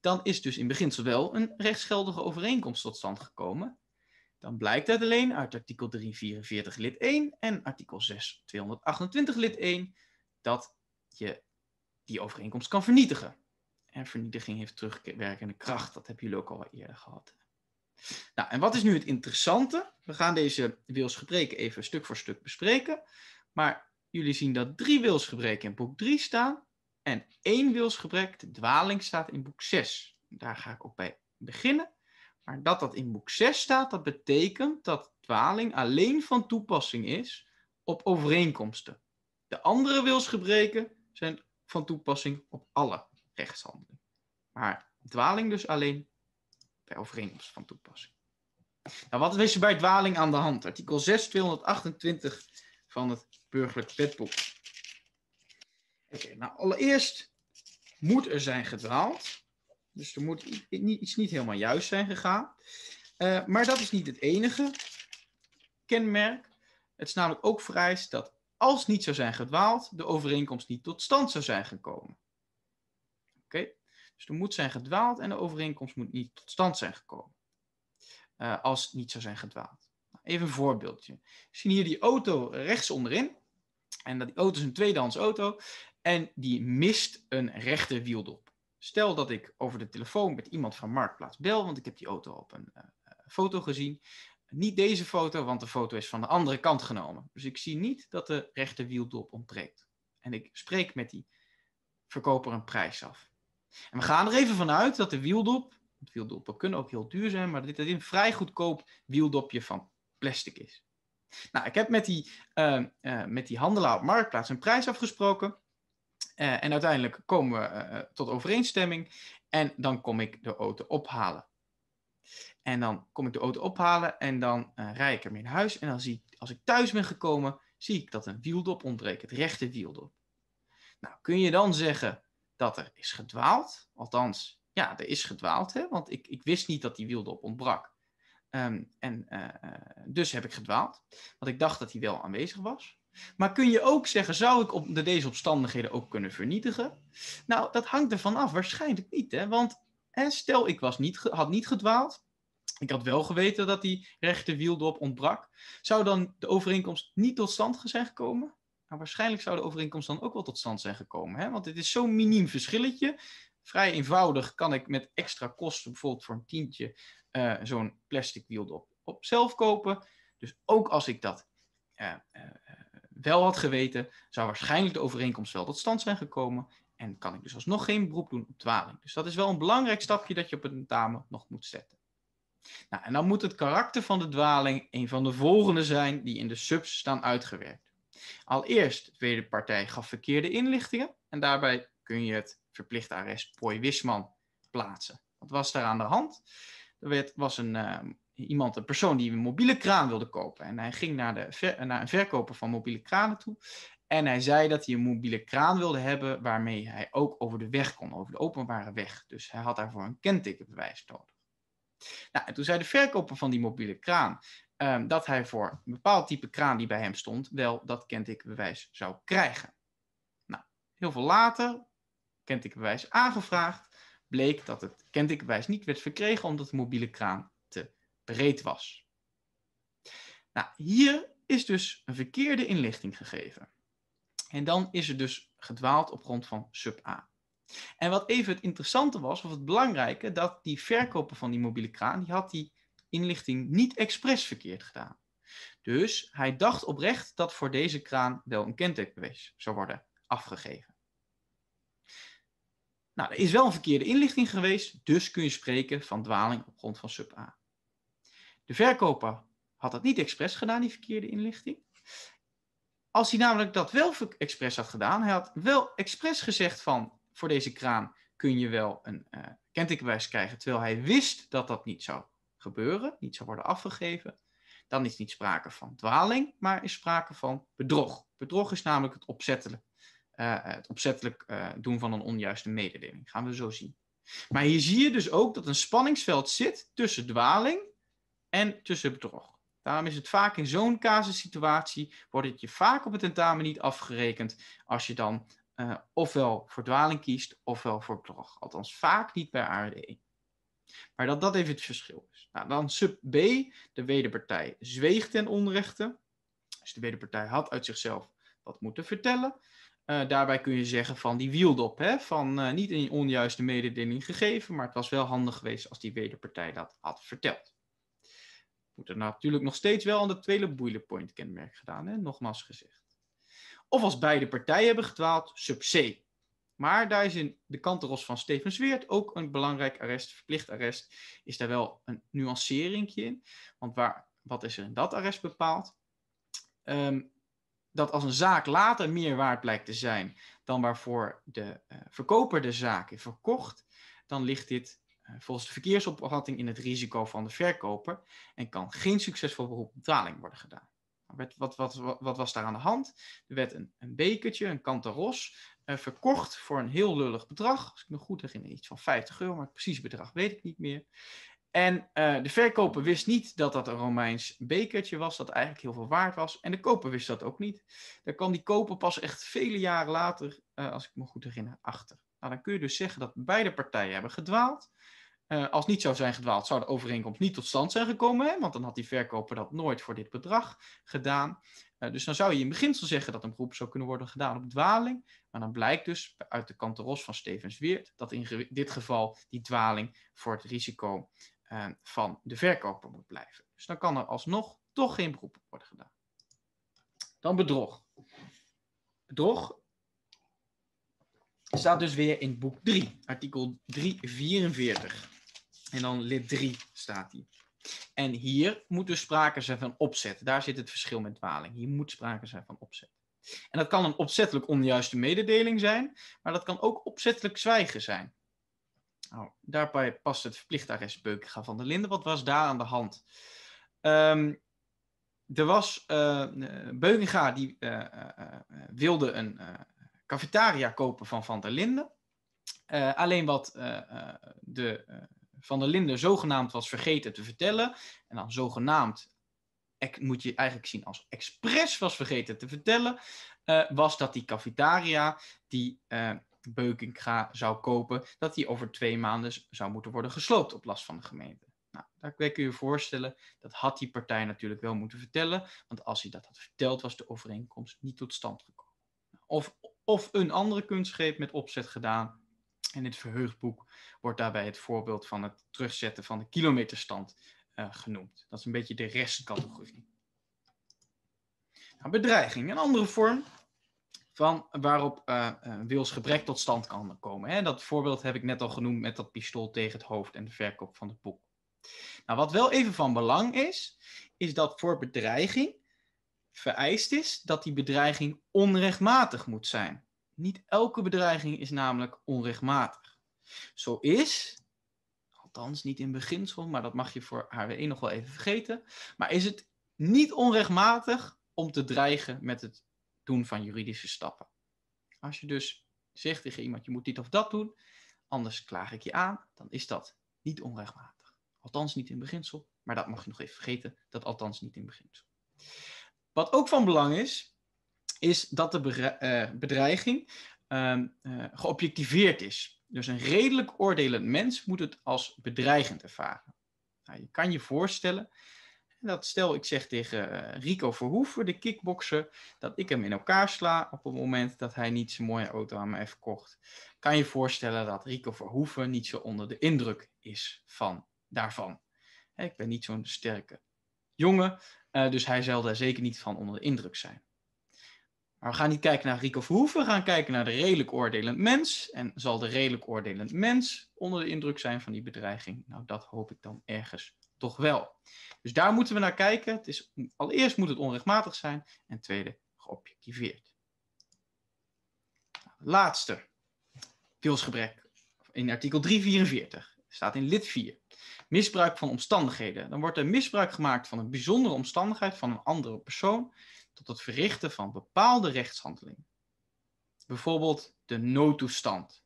dan is dus in beginsel wel een rechtsgeldige overeenkomst tot stand gekomen. Dan blijkt het alleen uit artikel 344 lid 1 en artikel 228 lid 1 dat je die overeenkomst kan vernietigen. En vernietiging heeft terugwerkende kracht. Dat hebben jullie ook al eerder gehad. Nou, en wat is nu het interessante? We gaan deze wilsgebreken even stuk voor stuk bespreken. Maar jullie zien dat drie wilsgebreken in boek 3 staan. En één wilsgebrek, de dwaling, staat in boek 6. Daar ga ik ook bij beginnen. Maar dat dat in boek 6 staat, dat betekent dat dwaling alleen van toepassing is op overeenkomsten. De andere wilsgebreken zijn van toepassing op alle rechtshandelingen. Maar dwaling dus alleen bij overeenkomsten van toepassing. Nou, wat is er dus bij dwaling aan de hand? Artikel 6, 228 van het burgerlijk wetboek. Oké, nou allereerst moet er zijn gedwaald dus er moet iets niet helemaal juist zijn gegaan. Eh, maar dat is niet het enige kenmerk. Het is namelijk ook vereist dat als niet zou zijn gedwaald, de overeenkomst niet tot stand zou zijn gekomen. Oké? Dus er moet zijn gedwaald en de overeenkomst moet niet tot stand zijn gekomen. Eh, als niet zou zijn gedwaald. Nou, even een voorbeeldje. We zien hier die auto rechts onderin. En dat die auto is een tweedehands auto. En die mist een rechte wieldop. Stel dat ik over de telefoon met iemand van Marktplaats bel, want ik heb die auto op een eh, eh, foto gezien. Niet deze foto, want de foto is van de andere kant genomen. Dus ik zie niet dat de rechter wieldop ontbreekt. En ik spreek met die verkoper een prijs af. En we gaan er even vanuit dat de wieldop, want wieldoppen kunnen ook heel duur zijn, maar dit is een vrij goedkoop wieldopje van plastic is. Nou, ik heb met die, eh, met die handelaar op Marktplaats een prijs afgesproken. Eh, en uiteindelijk komen we eh, eh, tot overeenstemming. En dan kom ik de auto ophalen. En dan kom ik de auto ophalen en dan uh, rijd ik ermee naar huis. En dan zie als ik thuis ben gekomen, zie ik dat een wieldop ontbreekt, het rechte wieldop. Nou, kun je dan zeggen dat er is gedwaald? Althans, ja, er is gedwaald, hè? want ik, ik wist niet dat die wieldop ontbrak. Ehm, en dus heb ik gedwaald, want ik dacht dat hij wel aanwezig was. Maar kun je ook zeggen, zou ik onder deze omstandigheden ook kunnen vernietigen? Nou, dat hangt ervan af. Waarschijnlijk niet, hè? Want stel, ik was niet, had niet gedwaald. Ik had wel geweten dat die rechte wieldop ontbrak. Zou dan de overeenkomst niet tot stand zijn gekomen? Nou, waarschijnlijk zou de overeenkomst dan ook wel tot stand zijn gekomen. Hè? Want het is zo'n miniem verschilletje. Vrij eenvoudig kan ik met extra kosten, bijvoorbeeld voor een tientje, eh, zo'n plastic wieldop op zelf kopen. Dus ook als ik dat eh, eh, wel had geweten, zou waarschijnlijk de overeenkomst wel tot stand zijn gekomen en kan ik dus alsnog geen beroep doen op dwaling. Dus dat is wel een belangrijk stapje dat je op het tentamen nog moet zetten. Nou, en dan moet het karakter van de dwaling een van de volgende zijn die in de subs staan uitgewerkt. Allereerst, de tweede partij gaf verkeerde inlichtingen en daarbij kun je het verplicht arrest Pooi Wisman plaatsen. Wat was daar aan de hand? Er was een, ehm, iemand, een persoon die een mobiele kraan wilde kopen. En hij ging naar, de naar een verkoper van mobiele kranen toe. En hij zei dat hij een mobiele kraan wilde hebben waarmee hij ook over de weg kon, over de openbare weg. Dus hij had daarvoor een kentekenbewijs nodig. Nou, en toen zei de verkoper van die mobiele kraan ehm, dat hij voor een bepaald type kraan die bij hem stond, wel dat kentekenbewijs zou krijgen. Nou, heel veel later, kentekenbewijs aangevraagd, bleek dat het kentekenbewijs niet werd verkregen omdat de mobiele kraan Breed was. Nou, hier is dus een verkeerde inlichting gegeven. En dan is er dus gedwaald op grond van sub A. En wat even het interessante was, of het belangrijke, dat die verkoper van die mobiele kraan, die had die inlichting niet expres verkeerd gedaan. Dus hij dacht oprecht dat voor deze kraan wel een kentekenbewijs zou worden afgegeven. Nou, er is wel een verkeerde inlichting geweest, dus kun je spreken van dwaling op grond van sub A. De verkoper had dat niet expres gedaan, die verkeerde inlichting. Als hij namelijk dat wel expres had gedaan, hij had wel expres gezegd van voor deze kraan kun je wel een uh, krijgen, terwijl hij wist dat dat niet zou gebeuren, niet zou worden afgegeven, dan is niet sprake van dwaling, maar is sprake van bedrog. Bedrog is namelijk het opzettelijk, eh, het opzettelijk eh, doen van een onjuiste mededeling. Gaan we zo zien. Maar hier zie je dus ook dat een spanningsveld zit tussen dwaling en tussenbedrog. Daarom is het vaak in zo'n casussituatie, wordt het je vaak op het tentamen niet afgerekend als je dan eh, ofwel voor dwaling kiest, ofwel voor bedrog. Althans, vaak niet bij ARD. Maar dat dat even het verschil is. Nou, dan sub B, de wederpartij zweeg ten onrechte. Dus de wederpartij had uit zichzelf wat moeten vertellen. Eh, daarbij kun je zeggen van die wieldop, hè? van eh, niet in onjuiste mededeling gegeven, maar het was wel handig geweest als die wederpartij dat had verteld moet er natuurlijk nog steeds wel aan de tweede bullet kenmerk gedaan, hè? nogmaals gezegd. Of als beide partijen hebben gedwaald, sub C. Maar daar is in de kanteros van Steven Zweert ook een belangrijk arrest, verplicht arrest, is daar wel een nuanceringje in. Want waar, wat is er in dat arrest bepaald? Ehm, dat als een zaak later meer waard blijkt te zijn dan waarvoor de eh, verkoper de zaak heeft verkocht, dan ligt dit eh, volgens de verkeersopvatting in het risico van de verkoper en kan geen succesvol beroep worden gedaan. Nou, wat, wat, wat, was daar aan de hand? Er werd een, een bekertje, een kantaros, eh, verkocht voor een heel lullig bedrag. Als ik me goed herinner, iets van 50 euro, maar het precieze bedrag weet ik niet meer. En eh, de verkoper wist niet dat dat een Romeins bekertje was, dat eigenlijk heel veel waard was. En de koper wist dat ook niet. Daar kwam die koper pas echt vele jaren later, als ik me goed herinner, achter. Nou, dan kun je dus zeggen dat beide partijen hebben gedwaald. Eh, als niet zou zijn gedwaald, zou de overeenkomst niet tot stand zijn gekomen, want dan had die verkoper dat nooit voor dit bedrag gedaan. Eh, dus dan zou je in beginsel zeggen dat een beroep zou kunnen worden gedaan op dwaling, maar dan blijkt dus uit de Ros van Stevens Weert dat in dit geval die dwaling voor het risico eh, van de verkoper moet blijven. Dus dan kan er alsnog toch geen beroep worden gedaan. Dan bedrog. Bedrog staat dus weer in boek 3, artikel 344. En dan lid 3 staat hier. En hier moet dus sprake zijn van opzet. Daar zit het verschil met dwaling. Hier moet sprake zijn van opzet. En dat kan een opzettelijk onjuiste mededeling zijn, maar dat kan ook opzettelijk zwijgen zijn. Nou, daarbij past het verplicht arrest Beukega van der Linden. Wat was daar aan de hand? Um, er was uh, eh, eh, Beukega die eh, wilde een cafetaria kopen van van der Linden. alleen wat de van der Linde zogenaamd was vergeten te vertellen. En dan zogenaamd, moet je eigenlijk zien als expres was vergeten te vertellen. Eh, was dat die cafetaria die uh, Beukinga zou kopen, dat die over twee maanden zou moeten worden gesloopt op last van de gemeente. Nou, daar kun je je voorstellen, dat had die partij natuurlijk wel moeten vertellen. Want als hij dat had verteld, was de overeenkomst niet tot stand gekomen. Of, of een andere kunstgreep met opzet gedaan, in het verheugboek wordt daarbij het voorbeeld van het terugzetten van de kilometerstand eh, genoemd. Dat is een beetje de restcategorie. Nou, bedreiging, een andere vorm van waarop uh, eh, eh, wilsgebrek tot stand kan komen. Hè? Dat voorbeeld heb ik net al genoemd met dat pistool tegen het hoofd en de verkoop van het boek. Nou, wat wel even van belang is, is dat voor bedreiging vereist is dat die bedreiging onrechtmatig moet zijn. Niet elke bedreiging is namelijk onrechtmatig. Zo is, althans niet in beginsel, maar dat mag je voor HW1 e nog wel even vergeten, maar is het niet onrechtmatig om te dreigen met het doen van juridische stappen. Als je dus zegt tegen iemand, je moet dit of dat doen, anders klaag ik je aan, dan is dat niet onrechtmatig. Althans niet in beginsel, maar dat mag je nog even vergeten, dat althans niet in beginsel. Wat ook van belang is, is dat de eh, bedreiging ehm, eh, geobjectiveerd is. Dus een redelijk oordelend mens moet het als bedreigend ervaren. Nou, je kan je voorstellen dat stel ik zeg tegen eh, Rico Verhoeven, de kickbokser, dat ik hem in elkaar sla op het moment dat hij niet zijn mooie auto aan me heeft verkocht. Kan je voorstellen dat Rico Verhoeven niet zo onder de indruk is van daarvan. Ik ben niet zo'n sterke jongen, dus hij zal daar zeker niet van onder de indruk zijn. Maar we gaan niet kijken naar Rico Verhoeven, we gaan kijken naar de redelijk oordelend mens. En zal de redelijk oordelend mens onder de indruk zijn van die bedreiging? Nou, dat hoop ik dan ergens toch wel. Dus daar moeten we naar kijken. Het is, allereerst moet het onrechtmatig zijn en tweede, geobjectiveerd. Nou, laatste, pilsgebrek in artikel 344 staat in lid 4. Misbruik van omstandigheden. Dan wordt er misbruik gemaakt van een bijzondere omstandigheid van een andere persoon tot het verrichten van bepaalde rechtshandelingen. Bijvoorbeeld de noodtoestand.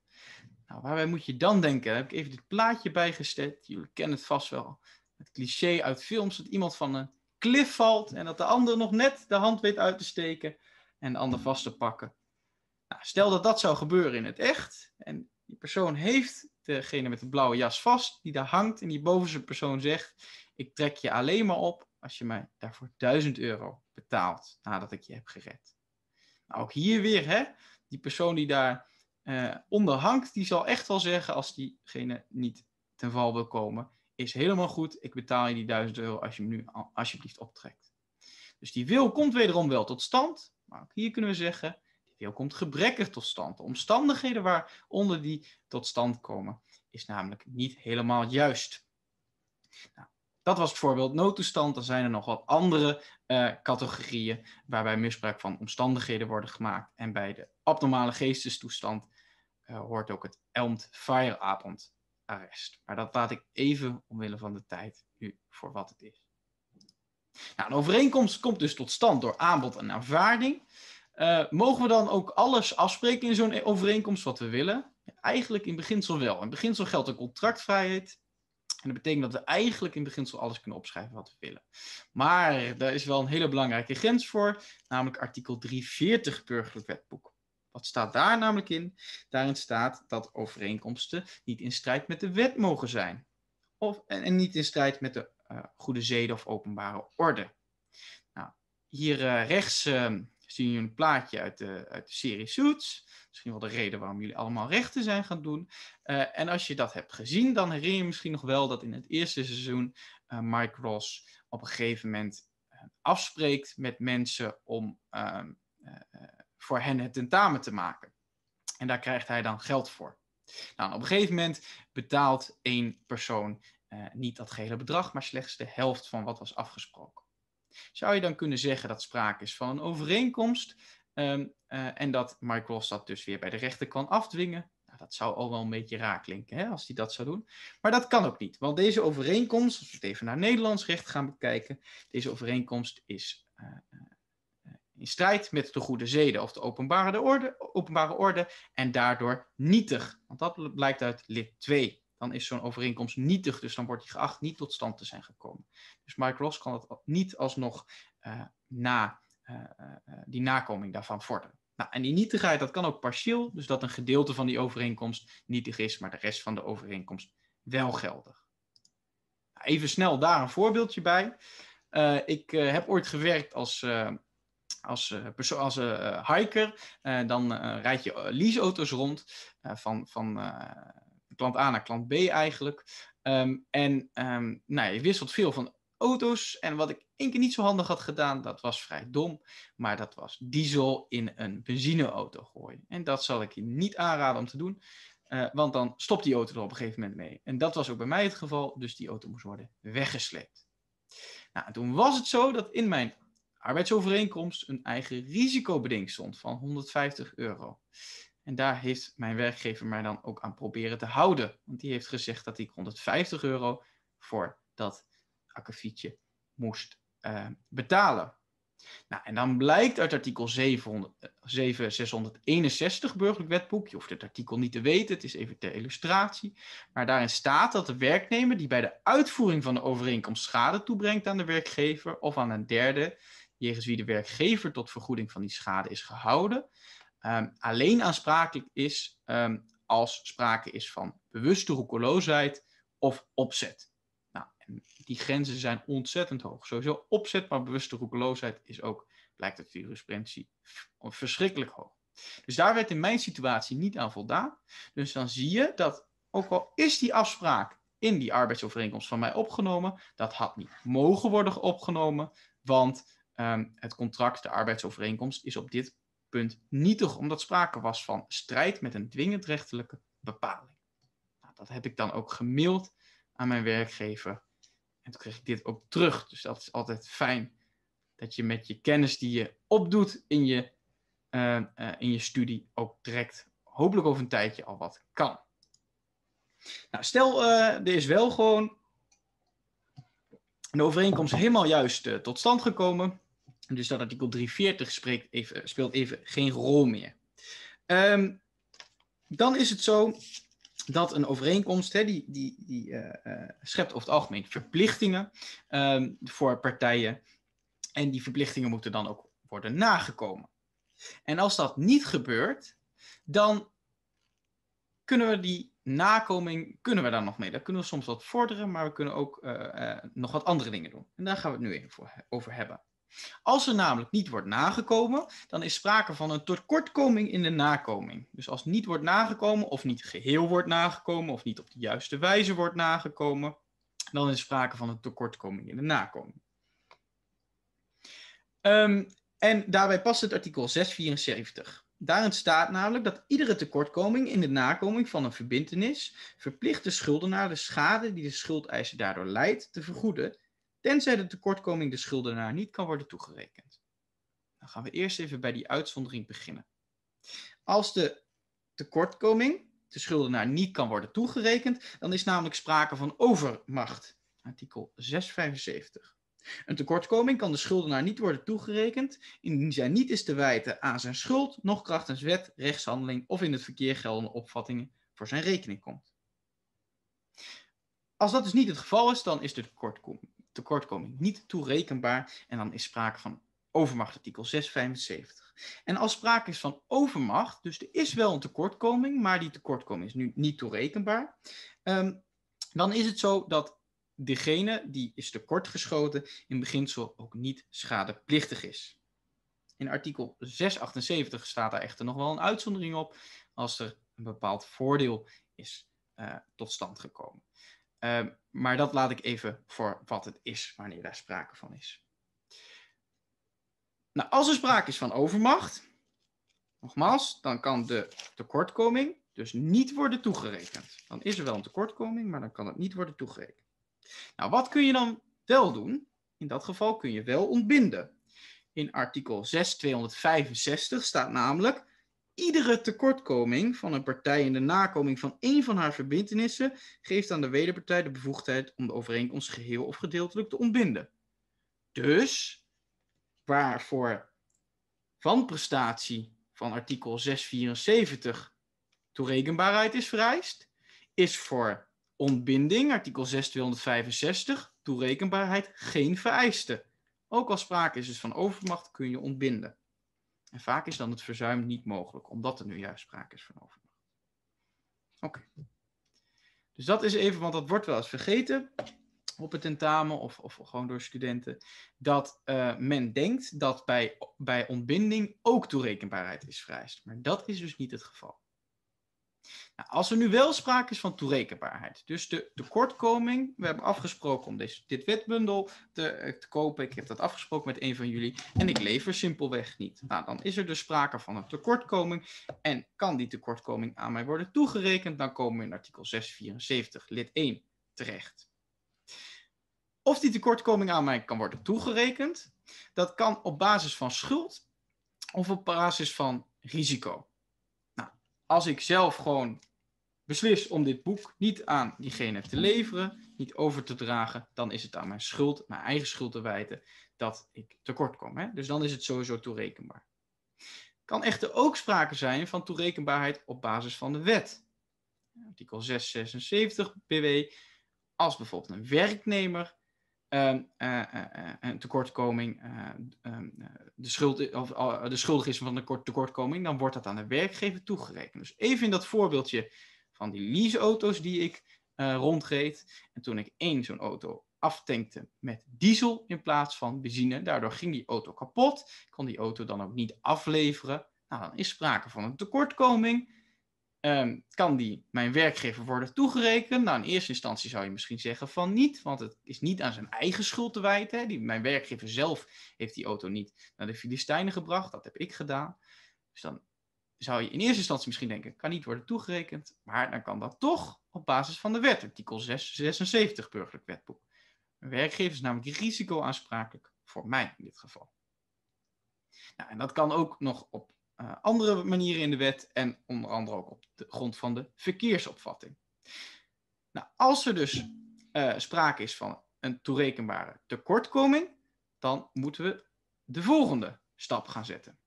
Nou, waarbij moet je dan denken? Daar heb ik even dit plaatje bijgesteld. Jullie kennen het vast wel. Het cliché uit films dat iemand van een klif valt en dat de ander nog net de hand weet uit te steken en de ander vast te pakken. Nou, stel dat dat zou gebeuren in het echt en die persoon heeft degene met de blauwe jas vast die daar hangt en die boven zijn persoon zegt: Ik trek je alleen maar op als je mij daarvoor 1000 euro betaald nadat ik je heb gered. Nou, ook hier weer, hè, die persoon die daar uh, onder hangt, die zal echt wel zeggen als diegene niet ten val wil komen, is helemaal goed, ik betaal je die 1000 euro als je hem nu alsjeblieft optrekt. Dus die wil komt wederom wel tot stand, maar ook hier kunnen we zeggen, die wil komt gebrekkig tot stand. De omstandigheden waaronder die tot stand komen, is namelijk niet helemaal juist. Nou, dat was bijvoorbeeld noodtoestand. Dan zijn er nog wat andere eh, categorieën waarbij misbruik van omstandigheden worden gemaakt. En bij de abnormale geestestoestand eh, hoort ook het Elmt Fireabond arrest. Maar dat laat ik even omwille van de tijd nu voor wat het is. Nou, een overeenkomst komt dus tot stand door aanbod en aanvaarding. Eh, mogen we dan ook alles afspreken in zo'n overeenkomst wat we willen? eigenlijk in beginsel wel. In beginsel geldt de contractvrijheid. En dat betekent dat we eigenlijk in beginsel alles kunnen opschrijven wat we willen. Maar daar is wel een hele belangrijke grens voor, namelijk artikel 340 burgerlijk wetboek. Wat staat daar namelijk in? Daarin staat dat overeenkomsten niet in strijd met de wet mogen zijn. Of, en, niet in strijd met de eh, goede zeden of openbare orde. Nou, hier eh, rechts ehm, Zien je een plaatje uit de, uit de serie Suits. Misschien wel de reden waarom jullie allemaal rechten zijn gaan doen. Eh, en als je dat hebt gezien, dan herinner je misschien nog wel dat in het eerste seizoen eh, Mike Ross op een gegeven moment eh, afspreekt met mensen om ehm, voor hen het tentamen te maken. En daar krijgt hij dan geld voor. Nou, op een gegeven moment betaalt één persoon niet dat gehele bedrag, maar slechts de helft van wat was afgesproken. Zou je dan kunnen zeggen dat sprake is van een overeenkomst ehm, eh, en dat Mike Ross dat dus weer bij de rechter kan afdwingen? Nou, dat zou al wel een beetje raak klinken hè, als hij dat zou doen. Maar dat kan ook niet, want deze overeenkomst, als we het even naar Nederlands recht gaan bekijken, deze overeenkomst is eh, eh, in strijd met de goede zeden of de openbare, orde, openbare orde en daardoor nietig. Want dat blijkt uit lid 2 dan is zo'n overeenkomst nietig. Dus dan wordt die geacht niet tot stand te zijn gekomen. Dus Mike Ross kan dat niet alsnog uh, na, eh, eh, die nakoming daarvan vorderen. Nou, en die nietigheid, dat kan ook partieel, dus dat een gedeelte van die overeenkomst nietig is, maar de rest van de overeenkomst wel geldig. Nou, even snel daar een voorbeeldje bij. ik heb ooit gewerkt als als, als uh, hiker, dan rijd je leaseauto's rond van, van klant A naar klant B eigenlijk. Ehm, en ehm, nou, je wisselt veel van auto's. En wat ik één keer niet zo handig had gedaan, dat was vrij dom. Maar dat was diesel in een benzineauto gooien. En dat zal ik je niet aanraden om te doen. Eh, want dan stopt die auto er op een gegeven moment mee. En dat was ook bij mij het geval. Dus die auto moest worden weggesleept. Nou, toen was het zo dat in mijn arbeidsovereenkomst een eigen risicobeding stond van 150 euro. En daar heeft mijn werkgever mij dan ook aan proberen te houden. Want die heeft gezegd dat ik 150 euro voor dat akkefietje moest eh, betalen. Nou, en dan blijkt uit artikel 700, 7661 eh, burgerlijk wetboek, je hoeft het artikel niet te weten, het is even ter illustratie, maar daarin staat dat de werknemer die bij de uitvoering van de overeenkomst schade toebrengt aan de werkgever of aan een derde, jegens wie de werkgever tot vergoeding van die schade is gehouden, Ehm, alleen aansprakelijk is ehm, als sprake is van bewuste roekeloosheid of opzet. Nou, en die grenzen zijn ontzettend hoog. Sowieso opzet, maar bewuste roekeloosheid is ook, blijkt uit de jurisprudentie, verschrikkelijk hoog. Dus daar werd in mijn situatie niet aan voldaan. Dus dan zie je dat, ook al is die afspraak in die arbeidsovereenkomst van mij opgenomen, dat had niet mogen worden opgenomen, want ehm, het contract, de arbeidsovereenkomst, is op dit punt nietig omdat sprake was van strijd met een dwingend rechtelijke bepaling. Nou, dat heb ik dan ook gemaild aan mijn werkgever. En toen kreeg ik dit ook terug. Dus dat is altijd fijn dat je met je kennis die je opdoet in je, eh, eh, in je studie ook direct, hopelijk over een tijdje, al wat kan. Nou, stel, uh, er is wel gewoon een overeenkomst helemaal juist tot stand gekomen. Dus dat artikel 340 spreekt even, speelt even geen rol meer. Ehm, dan is het zo dat een overeenkomst, hè, die, die, die eh, eh, schept over het algemeen verplichtingen ehm, voor partijen. En die verplichtingen moeten dan ook worden nagekomen. En als dat niet gebeurt, dan kunnen we die nakoming, kunnen we daar nog mee? Daar kunnen we soms wat vorderen, maar we kunnen ook eh, nog wat andere dingen doen. En daar gaan we het nu even over hebben. Als er namelijk niet wordt nagekomen, dan is sprake van een tekortkoming in de nakoming. Dus als niet wordt nagekomen, of niet geheel wordt nagekomen, of niet op de juiste wijze wordt nagekomen, dan is sprake van een tekortkoming in de nakoming. Ehm, en daarbij past het artikel 674. Daarin staat namelijk dat iedere tekortkoming in de nakoming van een verbintenis verplicht de schuldenaar de schade die de schuldeiser daardoor leidt te vergoeden tenzij de tekortkoming de schuldenaar niet kan worden toegerekend. Dan gaan we eerst even bij die uitzondering beginnen. Als de tekortkoming de schuldenaar niet kan worden toegerekend, dan is namelijk sprake van overmacht. Artikel 675. Een tekortkoming kan de schuldenaar niet worden toegerekend indien zij niet is te wijten aan zijn schuld, nog krachtens wet, rechtshandeling of in het verkeer geldende opvattingen voor zijn rekening komt. Als dat dus niet het geval is, dan is de tekortkoming tekortkoming niet toerekenbaar en dan is sprake van overmacht, artikel 675. En als sprake is van overmacht, dus er is wel een tekortkoming, maar die tekortkoming is nu niet toerekenbaar, ehm, dan is het zo dat degene die is tekortgeschoten in beginsel ook niet schadeplichtig is. In artikel 678 staat daar echter nog wel een uitzondering op als er een bepaald voordeel is eh, tot stand gekomen. Ehm, maar dat laat ik even voor wat het is wanneer daar sprake van is. Nou, als er sprake is van overmacht, nogmaals, dan kan de tekortkoming dus niet worden toegerekend. Dan is er wel een tekortkoming, maar dan kan het niet worden toegerekend. Nou, wat kun je dan wel doen? In dat geval kun je wel ontbinden. In artikel 6265 staat namelijk Iedere tekortkoming van een partij in de nakoming van één van haar verbindenissen geeft aan de wederpartij de bevoegdheid om de overeenkomst geheel of gedeeltelijk te ontbinden. Dus waarvoor van prestatie van artikel 674 toerekenbaarheid is vereist, is voor ontbinding artikel 6265 toerekenbaarheid geen vereiste. Ook als sprake is dus van overmacht kun je ontbinden. En vaak is dan het verzuim niet mogelijk, omdat er nu juist sprake is van overmacht. Oké. Dus dat is even, want dat wordt wel eens vergeten op het tentamen of, of gewoon door studenten, dat eh, men denkt dat bij, bij ontbinding ook toerekenbaarheid is vereist. Maar dat is dus niet het geval. Nou, als er nu wel sprake is van toerekenbaarheid, dus de tekortkoming, we hebben afgesproken om deze, dit wetbundel te, eh, te, kopen, ik heb dat afgesproken met een van jullie en ik lever simpelweg niet. Nou, dan is er dus sprake van een tekortkoming en kan die tekortkoming aan mij worden toegerekend, dan komen we in artikel 674 lid 1 terecht. Of die tekortkoming aan mij kan worden toegerekend, dat kan op basis van schuld of op basis van risico als ik zelf gewoon beslis om dit boek niet aan diegene te leveren, niet over te dragen, dan is het aan mijn schuld, mijn eigen schuld te wijten, dat ik tekort kom. Hè? Dus dan is het sowieso toerekenbaar. Kan echter ook sprake zijn van toerekenbaarheid op basis van de wet. Artikel 676 BW. Als bijvoorbeeld een werknemer Ehm, eh, eh, eh, een tekortkoming ehm, de, schuld, of, de schuldig is van de tekortkoming, dan wordt dat aan de werkgever toegerekend. Dus even in dat voorbeeldje van die leaseauto's die ik rondreed. En toen ik één zo'n auto aftankte met diesel in plaats van benzine. Daardoor ging die auto kapot. Kon die auto dan ook niet afleveren. Nou, dan is sprake van een tekortkoming. Ehm, kan die mijn werkgever worden toegerekend? Nou, in eerste instantie zou je misschien zeggen van niet, want het is niet aan zijn eigen schuld te wijten. Hè. Die, mijn werkgever zelf heeft die auto niet naar de Filistijnen gebracht, dat heb ik gedaan. Dus dan zou je in eerste instantie misschien denken, kan niet worden toegerekend, maar dan kan dat toch op basis van de wet, artikel 676 76 burgerlijk wetboek. Mijn werkgever is namelijk risicoaansprakelijk voor mij in dit geval. Nou, en dat kan ook nog op eh, andere manieren in de wet en onder andere ook op de grond van de verkeersopvatting. Nou, als er dus eh, sprake is van een toerekenbare tekortkoming, dan moeten we de volgende stap gaan zetten.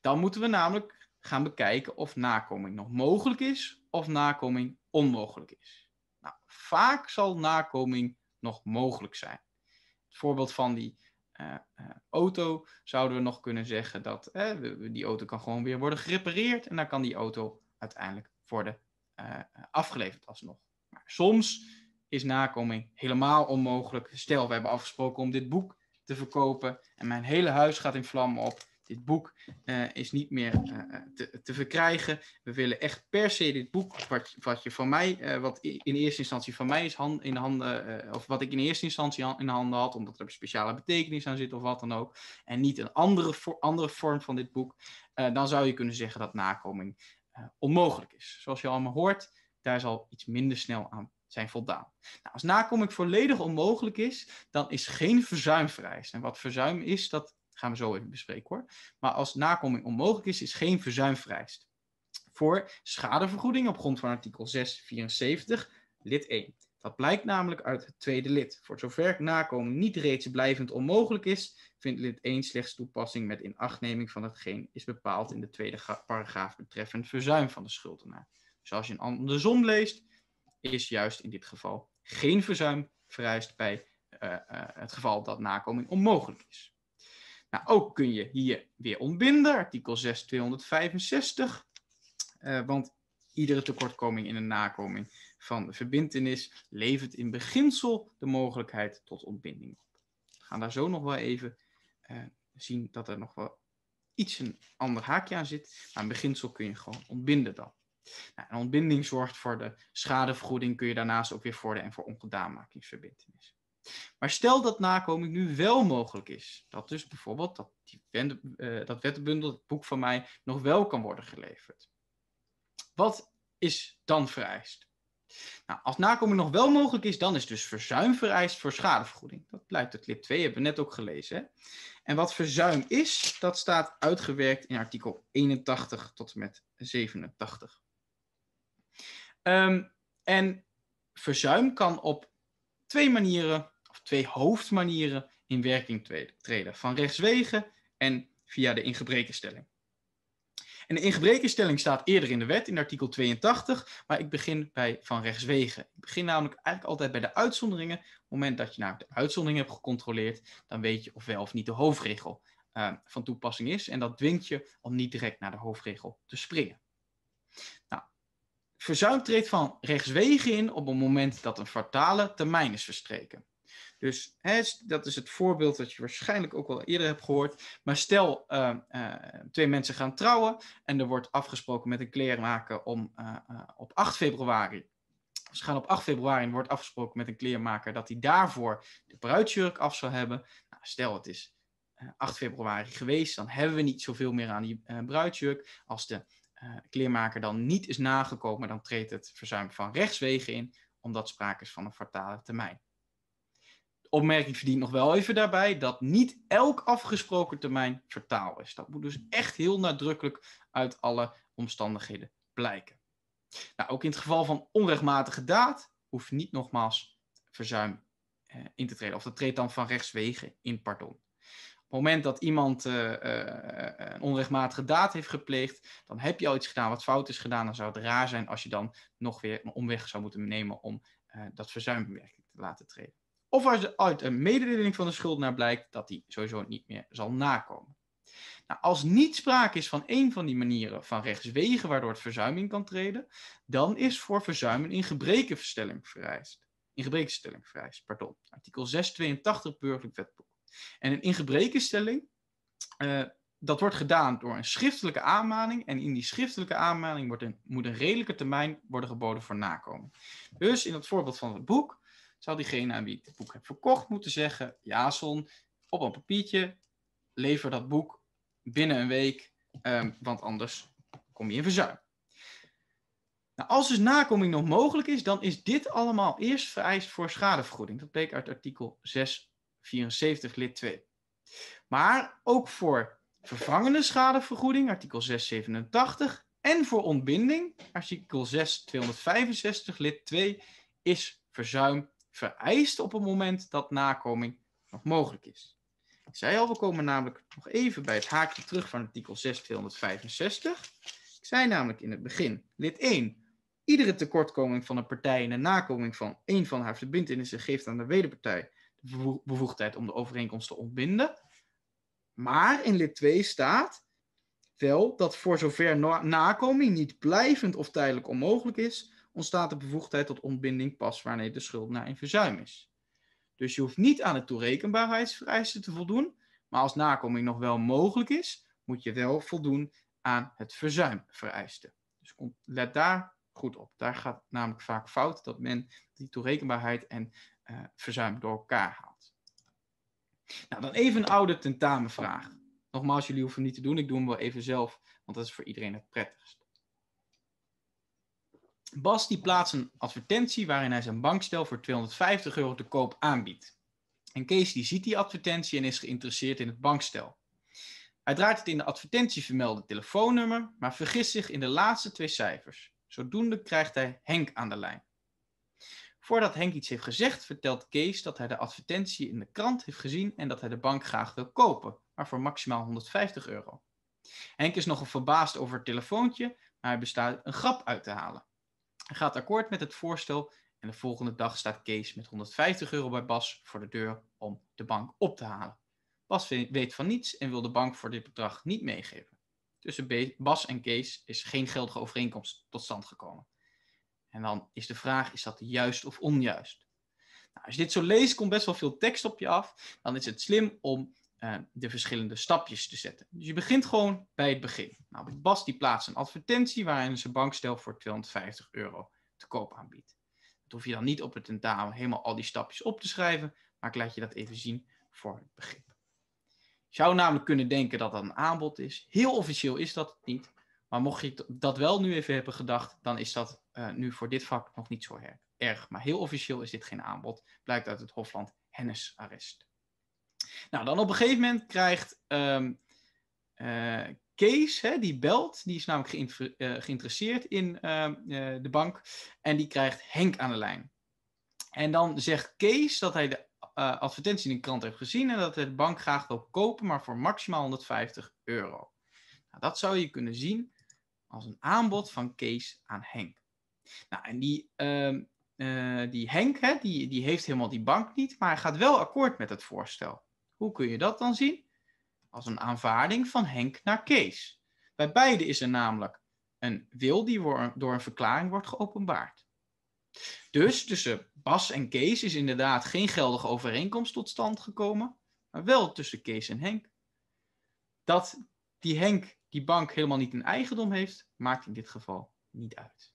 Dan moeten we namelijk gaan bekijken of nakoming nog mogelijk is of nakoming onmogelijk is. Nou, vaak zal nakoming nog mogelijk zijn. Het voorbeeld van die eh, eh, auto zouden we nog kunnen zeggen dat die auto kan gewoon weer worden gerepareerd en dan kan die auto uiteindelijk worden eh, afgeleverd alsnog. Maar soms is nakoming helemaal onmogelijk. Stel, we hebben afgesproken om dit boek te verkopen en mijn hele huis gaat in vlammen op dit boek eh, is niet meer eh, eh, te, te, verkrijgen. We willen echt per se dit boek, wat, wat je van mij, wat in eerste instantie van mij is in in handen, of wat ik in eerste instantie in in handen had, omdat er een speciale betekenis aan zit of wat dan ook, en niet een andere, andere vorm van dit boek, dan zou je kunnen zeggen dat nakoming onmogelijk is. Zoals je allemaal hoort, daar zal iets minder snel aan zijn voldaan. Nou, als nakoming volledig onmogelijk is, dan is geen verzuim vereist. En wat verzuim is, dat gaan we zo even bespreken hoor. Maar als nakoming onmogelijk is, is geen verzuim vereist. Voor schadevergoeding op grond van artikel 674, lid 1. Dat blijkt namelijk uit het tweede lid. Voor zover nakoming niet reeds blijvend onmogelijk is, vindt lid 1 slechts toepassing met inachtneming van hetgeen is bepaald in de tweede paragraaf betreffend verzuim van de schuldenaar. Dus als je een zon leest, is juist in dit geval geen verzuim vereist bij eh, eh, het geval dat nakoming onmogelijk is. Nou, ook kun je hier weer ontbinden, artikel 6265. Uh, eh, want iedere tekortkoming in een nakoming van de verbintenis levert in beginsel de mogelijkheid tot ontbinding op. We gaan daar zo nog wel even eh, zien dat er nog wel iets een ander haakje aan zit. Maar in beginsel kun je gewoon ontbinden dan. Nou, een ontbinding zorgt voor de schadevergoeding, kun je daarnaast ook weer vorderen en voor ongedaanmakingsverbintenis. Maar stel dat nakoming nu wel mogelijk is. Dat dus bijvoorbeeld dat, die eh, dat wettenbundel, het boek van mij, nog wel kan worden geleverd. Wat is dan vereist? Nou, als nakoming nog wel mogelijk is, dan is dus verzuim vereist voor schadevergoeding. Dat blijkt uit lid 2, hebben we net ook gelezen. Hè? En wat verzuim is, dat staat uitgewerkt in artikel 81 tot en met 87. Ehm, en verzuim kan op twee manieren twee hoofdmanieren in werking treden: van rechtswegen en via de ingebrekenstelling. En de ingebrekenstelling staat eerder in de wet, in artikel 82, maar ik begin bij van rechtswegen. Ik begin namelijk eigenlijk altijd bij de uitzonderingen. Op het moment dat je naar de uitzondering hebt gecontroleerd, dan weet je of wel of niet de hoofdregel eh, van toepassing is. En dat dwingt je om niet direct naar de hoofdregel te springen. Nou, verzuim treedt van rechtswegen in op het moment dat een fatale termijn is verstreken. Dus dat is het voorbeeld dat je waarschijnlijk ook al eerder hebt gehoord. Maar stel, eh, eh, twee mensen gaan trouwen en er wordt afgesproken met een kleermaker om eh, op 8 februari. Ze gaan op 8 februari en wordt afgesproken met een kleermaker dat hij daarvoor de bruidsjurk af zou hebben. Nou, stel, het is 8 februari geweest, dan hebben we niet zoveel meer aan die bruidsjurk. Als de kleermaker dan niet is nagekomen, dan treedt het verzuim van rechtswegen in, omdat sprake is van een fatale termijn opmerking verdient nog wel even daarbij dat niet elk afgesproken termijn vertaal is. Dat moet dus echt heel nadrukkelijk uit alle omstandigheden blijken. Nou, ook in het geval van onrechtmatige daad hoeft niet nogmaals verzuim eh, in te treden. Of dat treedt dan van rechtswegen in pardon. Op het moment dat iemand eh, eh, een onrechtmatige daad heeft gepleegd, dan heb je al iets gedaan wat fout is gedaan. Dan zou het raar zijn als je dan nog weer een omweg zou moeten nemen om eh, dat verzuim te laten treden of als uit een mededeling van de schuldenaar blijkt dat die sowieso niet meer zal nakomen. Nou, als niet sprake is van een van die manieren van rechtswegen waardoor het verzuim in kan treden, dan is voor verzuimen in gebrekenverstelling vereist. In gebrekenstelling vereist, pardon. Artikel 682 burgerlijk wetboek. En een ingebrekenstelling, uh, eh, dat wordt gedaan door een schriftelijke aanmaning. En in die schriftelijke aanmaning wordt een, moet een redelijke termijn worden geboden voor nakomen. Dus in het voorbeeld van het boek, zal diegene aan wie ik het boek heb verkocht moeten zeggen: Jason, op een papiertje, lever dat boek binnen een week, ehm, want anders kom je in verzuim. Nou, als dus nakoming nog mogelijk is, dan is dit allemaal eerst vereist voor schadevergoeding. Dat bleek uit artikel 674 lid 2. Maar ook voor vervangende schadevergoeding, artikel 687, en voor ontbinding, artikel 6265 lid 2, is verzuim vereist op het moment dat nakoming nog mogelijk is. Ik zei al, we komen namelijk nog even bij het haakje terug van artikel 6265. Ik zei namelijk in het begin, lid 1. Iedere tekortkoming van een partij in de nakoming van één van haar verbindenissen geeft aan de wederpartij de bevoegdheid om de overeenkomst te ontbinden. Maar in lid 2 staat wel dat voor zover nakoming niet blijvend of tijdelijk onmogelijk is, ontstaat de bevoegdheid tot ontbinding pas wanneer de schuld naar in verzuim is. Dus je hoeft niet aan de toerekenbaarheidsvereisten te voldoen, maar als nakoming nog wel mogelijk is, moet je wel voldoen aan het verzuimvereiste. Dus let daar goed op. Daar gaat namelijk vaak fout dat men die toerekenbaarheid en eh, verzuim door elkaar haalt. Nou, dan even een oude tentamenvraag. Nogmaals, jullie hoeven niet te doen. Ik doe hem wel even zelf, want dat is voor iedereen het prettigst. Bas die plaatst een advertentie waarin hij zijn bankstel voor 250 euro te koop aanbiedt. En Kees die ziet die advertentie en is geïnteresseerd in het bankstel. Hij draait het in de advertentie vermelde telefoonnummer, maar vergist zich in de laatste twee cijfers. Zodoende krijgt hij Henk aan de lijn. Voordat Henk iets heeft gezegd, vertelt Kees dat hij de advertentie in de krant heeft gezien en dat hij de bank graag wil kopen, maar voor maximaal 150 euro. Henk is nogal verbaasd over het telefoontje, maar hij bestaat een grap uit te halen gaat akkoord met het voorstel en de volgende dag staat Kees met 150 euro bij Bas voor de deur om de bank op te halen. Bas weet van niets en wil de bank voor dit bedrag niet meegeven. Tussen Bas en Kees is geen geldige overeenkomst tot stand gekomen. En dan is de vraag, is dat juist of onjuist? Nou, als je dit zo leest, komt best wel veel tekst op je af. Dan is het slim om eh, de verschillende stapjes te zetten. Dus je begint gewoon bij het begin. Nou, Bas die plaatst een advertentie waarin zijn bankstel voor 250 euro te koop aanbiedt. Dat hoef je dan niet op het tentamen helemaal al die stapjes op te schrijven, maar ik laat je dat even zien voor het begrip. Je zou namelijk kunnen denken dat dat een aanbod is. Heel officieel is dat niet. Maar mocht je dat wel nu even hebben gedacht, dan is dat eh, nu voor dit vak nog niet zo erg. Maar heel officieel is dit geen aanbod, blijkt uit het Hofland Hennis arrest. Nou, dan op een gegeven moment krijgt ehm, eh, Kees, hè, die belt, die is namelijk eh, geïnteresseerd in ehm, eh, de bank, en die krijgt Henk aan de lijn. En dan zegt Kees dat hij de advertentie in de krant heeft gezien en dat hij de bank graag wil kopen, maar voor maximaal 150 euro. Nou, dat zou je kunnen zien als een aanbod van Kees aan Henk. Nou, en die, ehm, die Henk, die, die heeft helemaal die bank niet, maar hij gaat wel akkoord met het voorstel. Hoe kun je dat dan zien? Als een aanvaarding van Henk naar Kees. Bij beide is er namelijk een wil die door een verklaring wordt geopenbaard. Dus tussen Bas en Kees is inderdaad geen geldige overeenkomst tot stand gekomen, maar wel tussen Kees en Henk. Dat die Henk die bank helemaal niet in eigendom heeft, maakt in dit geval niet uit.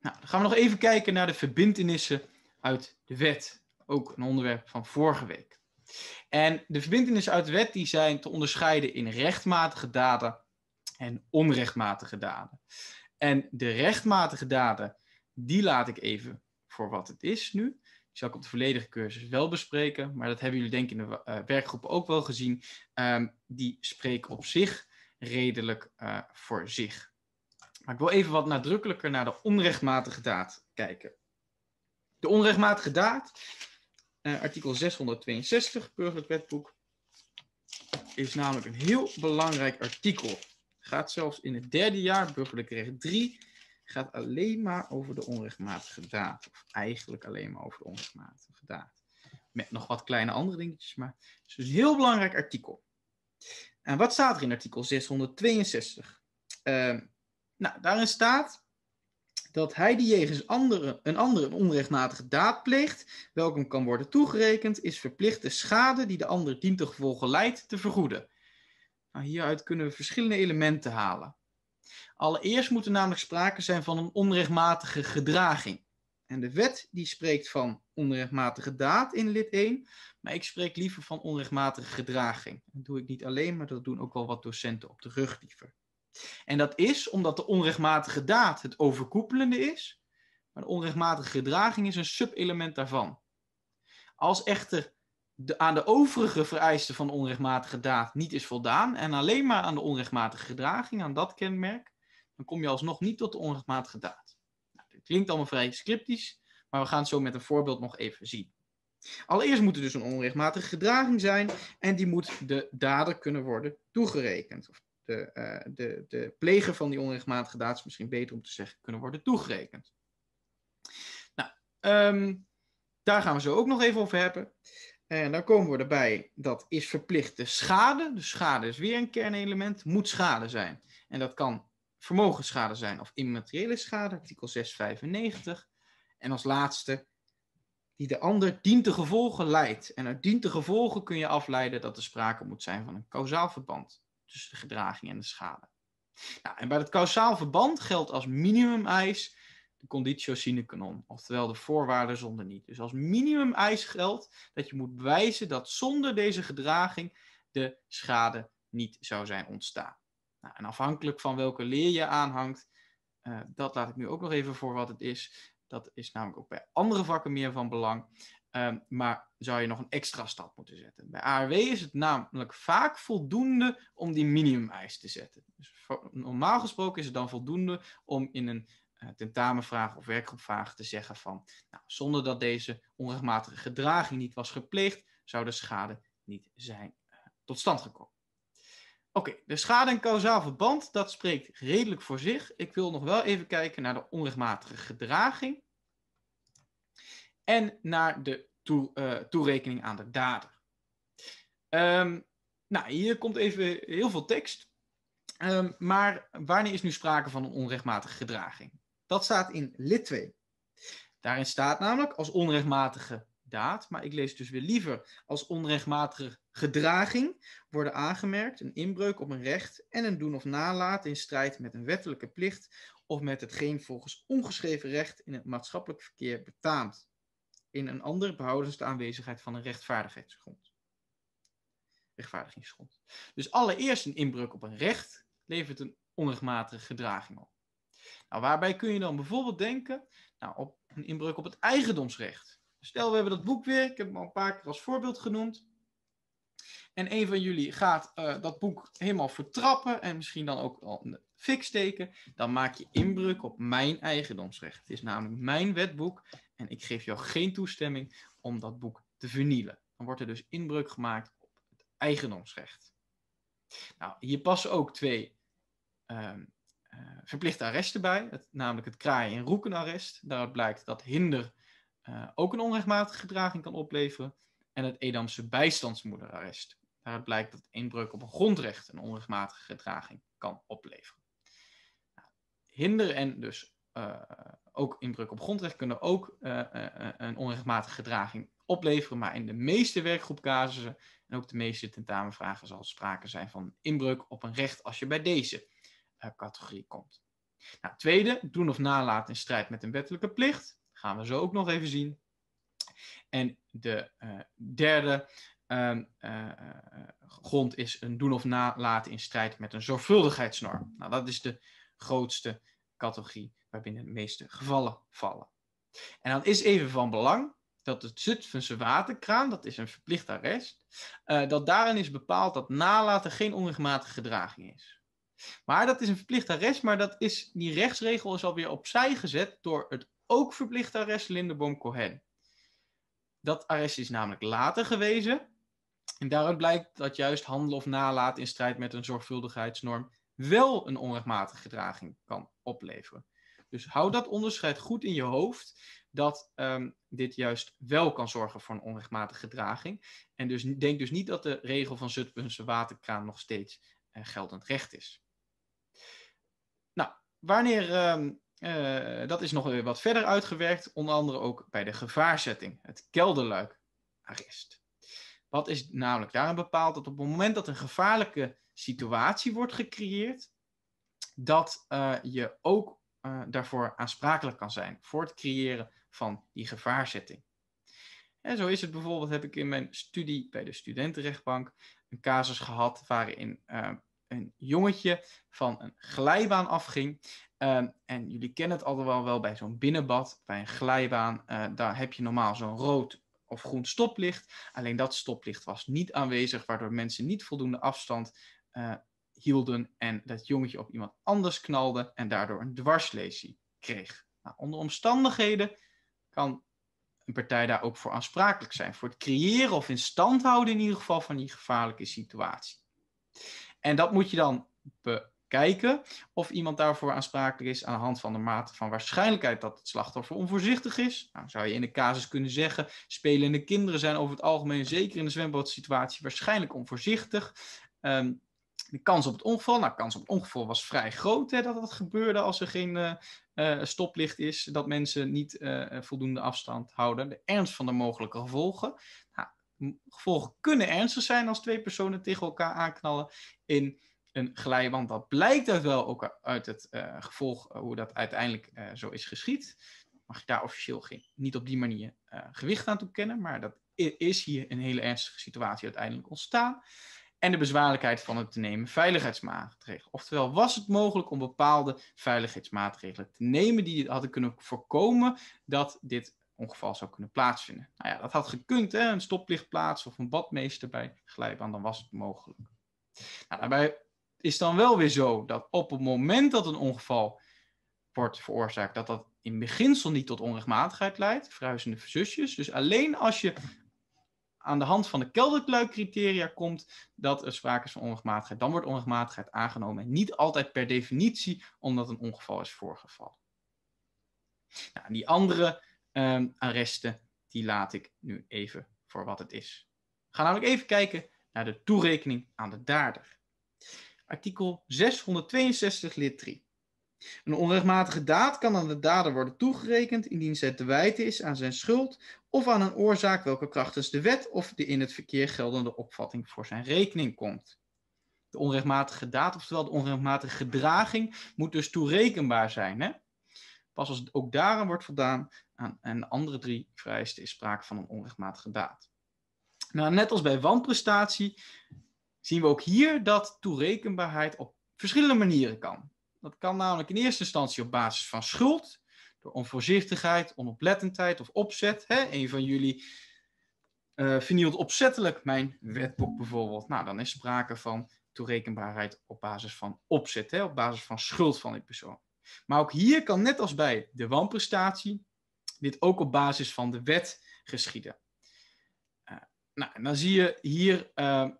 Nou, dan gaan we nog even kijken naar de verbindenissen uit de wet ook een onderwerp van vorige week. En de verbindenissen uit de wet die zijn te onderscheiden in rechtmatige daden en onrechtmatige daden. En de rechtmatige daden, die laat ik even voor wat het is nu. Die zal ik op de volledige cursus wel bespreken, maar dat hebben jullie denk ik in de eh, werkgroep ook wel gezien. Ehm, die spreken op zich redelijk eh, voor zich. Maar ik wil even wat nadrukkelijker naar de onrechtmatige daad kijken. De onrechtmatige daad eh, artikel 662, burgerlijk wetboek, is namelijk een heel belangrijk artikel. Gaat zelfs in het derde jaar, burgerlijk recht 3, gaat alleen maar over de onrechtmatige daad. Of eigenlijk alleen maar over de onrechtmatige daad. Met nog wat kleine andere dingetjes, maar het is dus een heel belangrijk artikel. En wat staat er in artikel 662? Ehm, nou, daarin staat dat hij die jegens andere, een andere onrechtmatige daad pleegt, welke hem kan worden toegerekend, is verplicht de schade die de ander dient te gevolgen leidt te vergoeden. Nou, hieruit kunnen we verschillende elementen halen. Allereerst moet er namelijk sprake zijn van een onrechtmatige gedraging. En de wet die spreekt van onrechtmatige daad in lid 1, maar ik spreek liever van onrechtmatige gedraging. Dat doe ik niet alleen, maar dat doen ook wel wat docenten op de rug liever. En dat is omdat de onrechtmatige daad het overkoepelende is, maar de onrechtmatige gedraging is een subelement daarvan. Als echter de, aan de overige vereisten van de onrechtmatige daad niet is voldaan en alleen maar aan de onrechtmatige gedraging, aan dat kenmerk, dan kom je alsnog niet tot de onrechtmatige daad. Nou, klinkt allemaal vrij scriptisch, maar we gaan het zo met een voorbeeld nog even zien. Allereerst moet er dus een onrechtmatige gedraging zijn en die moet de dader kunnen worden toegerekend de, eh, de, de pleger van die onrechtmatige daad, is misschien beter om te zeggen, kunnen worden toegerekend. Nou, ehm, daar gaan we zo ook nog even over hebben. En dan komen we erbij, dat is verplichte schade. Dus schade is weer een kernelement, moet schade zijn. En dat kan vermogensschade zijn of immateriële schade, artikel 695. En als laatste, die de ander dient de gevolgen leidt. En uit dient de gevolgen kun je afleiden dat er sprake moet zijn van een kausaal verband tussen de gedraging en de schade. Nou, en bij het kausaal verband geldt als minimum-eis de conditio sine qua non, oftewel de voorwaarden zonder niet. Dus als minimum-eis geldt dat je moet bewijzen dat zonder deze gedraging de schade niet zou zijn ontstaan. Nou, en afhankelijk van welke leer je aanhangt, eh, dat laat ik nu ook nog even voor wat het is. Dat is namelijk ook bij andere vakken meer van belang. Ehm, maar zou je nog een extra stap moeten zetten. Bij ARW is het namelijk vaak voldoende om die minimumeis te zetten. Dus normaal gesproken is het dan voldoende om in een eh, tentamenvraag of werkgroepvraag te zeggen van, nou, zonder dat deze onrechtmatige gedraging niet was gepleegd, zou de schade niet zijn eh, tot stand gekomen. Oké, de schade en causaal verband, dat spreekt redelijk voor zich. Ik wil nog wel even kijken naar de onrechtmatige gedraging en naar de eh, toerekening aan de dader. Ehm, nou, hier komt even heel veel tekst. Ehm, maar wanneer is nu sprake van een onrechtmatige gedraging? Dat staat in lid 2. Daarin staat namelijk als onrechtmatige daad, maar ik lees dus weer liever als onrechtmatige gedraging worden aangemerkt een inbreuk op een recht en een doen of nalaten in strijd met een wettelijke plicht of met hetgeen volgens ongeschreven recht in het maatschappelijk verkeer betaamt in een ander behouden de aanwezigheid van een rechtvaardigheidsgrond. Rechtvaardigingsgrond. Dus allereerst een inbreuk op een recht levert een onrechtmatige gedraging op. Nou, waarbij kun je dan bijvoorbeeld denken nou, op een inbreuk op het eigendomsrecht. Stel, we hebben dat boek weer, ik heb hem al een paar keer als voorbeeld genoemd. En een van jullie gaat eh, dat boek helemaal vertrappen en misschien dan ook al een fik steken. Dan maak je inbreuk op mijn eigendomsrecht. Het is namelijk mijn wetboek en ik geef jou geen toestemming om dat boek te vernielen. Dan wordt er dus inbreuk gemaakt op het eigendomsrecht. Nou, hier passen ook twee um, verplichte arresten bij, het, namelijk het kraaien- en roekenarrest. Daaruit blijkt dat hinder eh, ook een onrechtmatige gedraging kan opleveren. En het Edamse bijstandsmoederarrest. Daaruit blijkt dat inbreuk op een grondrecht een onrechtmatige gedraging kan opleveren. Nou, hinder en dus eh, ook inbreuk op grondrecht kunnen ook eh, eh, een onrechtmatige gedraging opleveren. Maar in de meeste werkgroepcasussen en ook de meeste tentamenvragen zal sprake zijn van inbreuk op een recht als je bij deze categorie komt. Nou, tweede, doen of nalaten in strijd met een wettelijke plicht. Dat gaan we zo ook nog even zien. En de derde ehm, grond is een doen of nalaten in strijd met een zorgvuldigheidsnorm. Nou, dat is de grootste categorie waarbinnen de meeste gevallen vallen. En dan is even van belang dat het Zutphense waterkraan, dat is een verplicht arrest, uh, dat daarin is bepaald dat nalaten geen onrechtmatige gedraging is. Maar dat is een verplicht arrest, maar dat is, die rechtsregel is alweer opzij gezet door het ook verplicht arrest lindeboom cohen Dat arrest is namelijk later gewezen. En daaruit blijkt dat juist handel of nalaten in strijd met een zorgvuldigheidsnorm wel een onrechtmatige gedraging kan opleveren. Dus hou dat onderscheid goed in je hoofd dat ehm, dit juist wel kan zorgen voor een onrechtmatige gedraging. En dus denk dus niet dat de regel van Zutphense waterkraan nog steeds eh, geldend recht is. Nou, wanneer, ehm, eh, dat is nog weer wat verder uitgewerkt, onder andere ook bij de gevaarzetting, het kelderluik arrest. Wat is namelijk daarin bepaald dat op het moment dat een gevaarlijke situatie wordt gecreëerd, dat eh, je ook eh, daarvoor aansprakelijk kan zijn voor het creëren van die gevaarzetting. En zo is het bijvoorbeeld, heb ik in mijn studie bij de studentenrechtbank een casus gehad waarin eh, een jongetje van een glijbaan afging. Ehm, en jullie kennen het allemaal wel, wel bij zo'n binnenbad, bij een glijbaan, uh, daar heb je normaal zo'n rood of groen stoplicht. Alleen dat stoplicht was niet aanwezig, waardoor mensen niet voldoende afstand uh, hielden en dat jongetje op iemand anders knalde en daardoor een dwarslesie kreeg. Nou, onder omstandigheden kan een partij daar ook voor aansprakelijk zijn. Voor het creëren of in stand houden in ieder geval van die gevaarlijke situatie. En dat moet je dan bekijken of iemand daarvoor aansprakelijk is aan de hand van de mate van waarschijnlijkheid dat het slachtoffer onvoorzichtig is. Nou, zou je in de casus kunnen zeggen, spelende kinderen zijn over het algemeen, zeker in de zwembadsituatie, waarschijnlijk onvoorzichtig. Ehm, de kans op het ongeval. Nou, kans op het ongeval was vrij groot hè, dat dat gebeurde als er geen eh, eh, stoplicht is. Dat mensen niet eh, voldoende afstand houden. De ernst van de mogelijke gevolgen. Nou, gevolgen kunnen ernstig zijn als twee personen tegen elkaar aanknallen in een glijband. Dat blijkt uit wel ook uit het gevolg hoe dat uiteindelijk zo is geschied. Mag je daar officieel geen, niet op die manier gewicht aan toekennen, maar dat is hier een hele ernstige situatie uiteindelijk ontstaan en de bezwaarlijkheid van het te nemen veiligheidsmaatregelen. Oftewel, was het mogelijk om bepaalde veiligheidsmaatregelen te nemen die hadden kunnen voorkomen dat dit ongeval zou kunnen plaatsvinden? Nou ja, dat had gekund, hè? een stoplichtplaats of een badmeester bij glijbaan, dan was het mogelijk. Nou, daarbij is dan wel weer zo dat op het moment dat een ongeval wordt veroorzaakt, dat dat in beginsel niet tot onrechtmatigheid leidt, verhuizende zusjes. Dus alleen als je aan de hand van de kelderkluikcriteria komt dat er sprake is van onrechtmatigheid, dan wordt onrechtmatigheid aangenomen. En niet altijd per definitie omdat een ongeval is voorgevallen. Nou, die andere ehm, arresten, die laat ik nu even voor wat het is. We gaan namelijk even kijken naar de toerekening aan de dader. Artikel 662 lid 3. Een onrechtmatige daad kan aan de dader worden toegerekend indien zij te wijten is aan zijn schuld of aan een oorzaak welke krachtens de wet of de in het verkeer geldende opvatting voor zijn rekening komt. De onrechtmatige daad, oftewel de onrechtmatige gedraging, moet dus toerekenbaar zijn. Hè? Pas als ook daaraan wordt voldaan aan, de andere drie vereisten is sprake van een onrechtmatige daad. Nou, net als bij wanprestatie zien we ook hier dat toerekenbaarheid op verschillende manieren kan. Dat kan namelijk in eerste instantie op basis van schuld, door onvoorzichtigheid, onoplettendheid of opzet. Hè? Een van jullie uh, vernielt opzettelijk mijn wetboek bijvoorbeeld. Nou, dan is sprake van toerekenbaarheid op basis van opzet, hè? op basis van schuld van die persoon. Maar ook hier kan, net als bij de wanprestatie, dit ook op basis van de wet geschieden. Eh, nou, en dan zie je hier eh,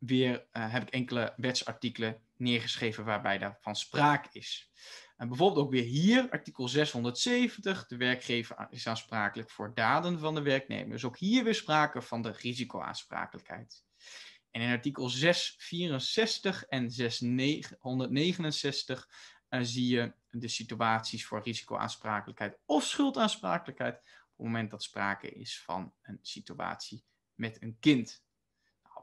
weer eh, heb ik enkele wetsartikelen neergeschreven waarbij daarvan sprake is. En bijvoorbeeld ook weer hier, artikel 670, de werkgever is aansprakelijk voor daden van de werknemer. Dus ook hier weer sprake van de risicoaansprakelijkheid. En in artikel 664 en 669 eh, zie je de situaties voor risicoaansprakelijkheid of schuldaansprakelijkheid op het moment dat sprake is van een situatie met een kind.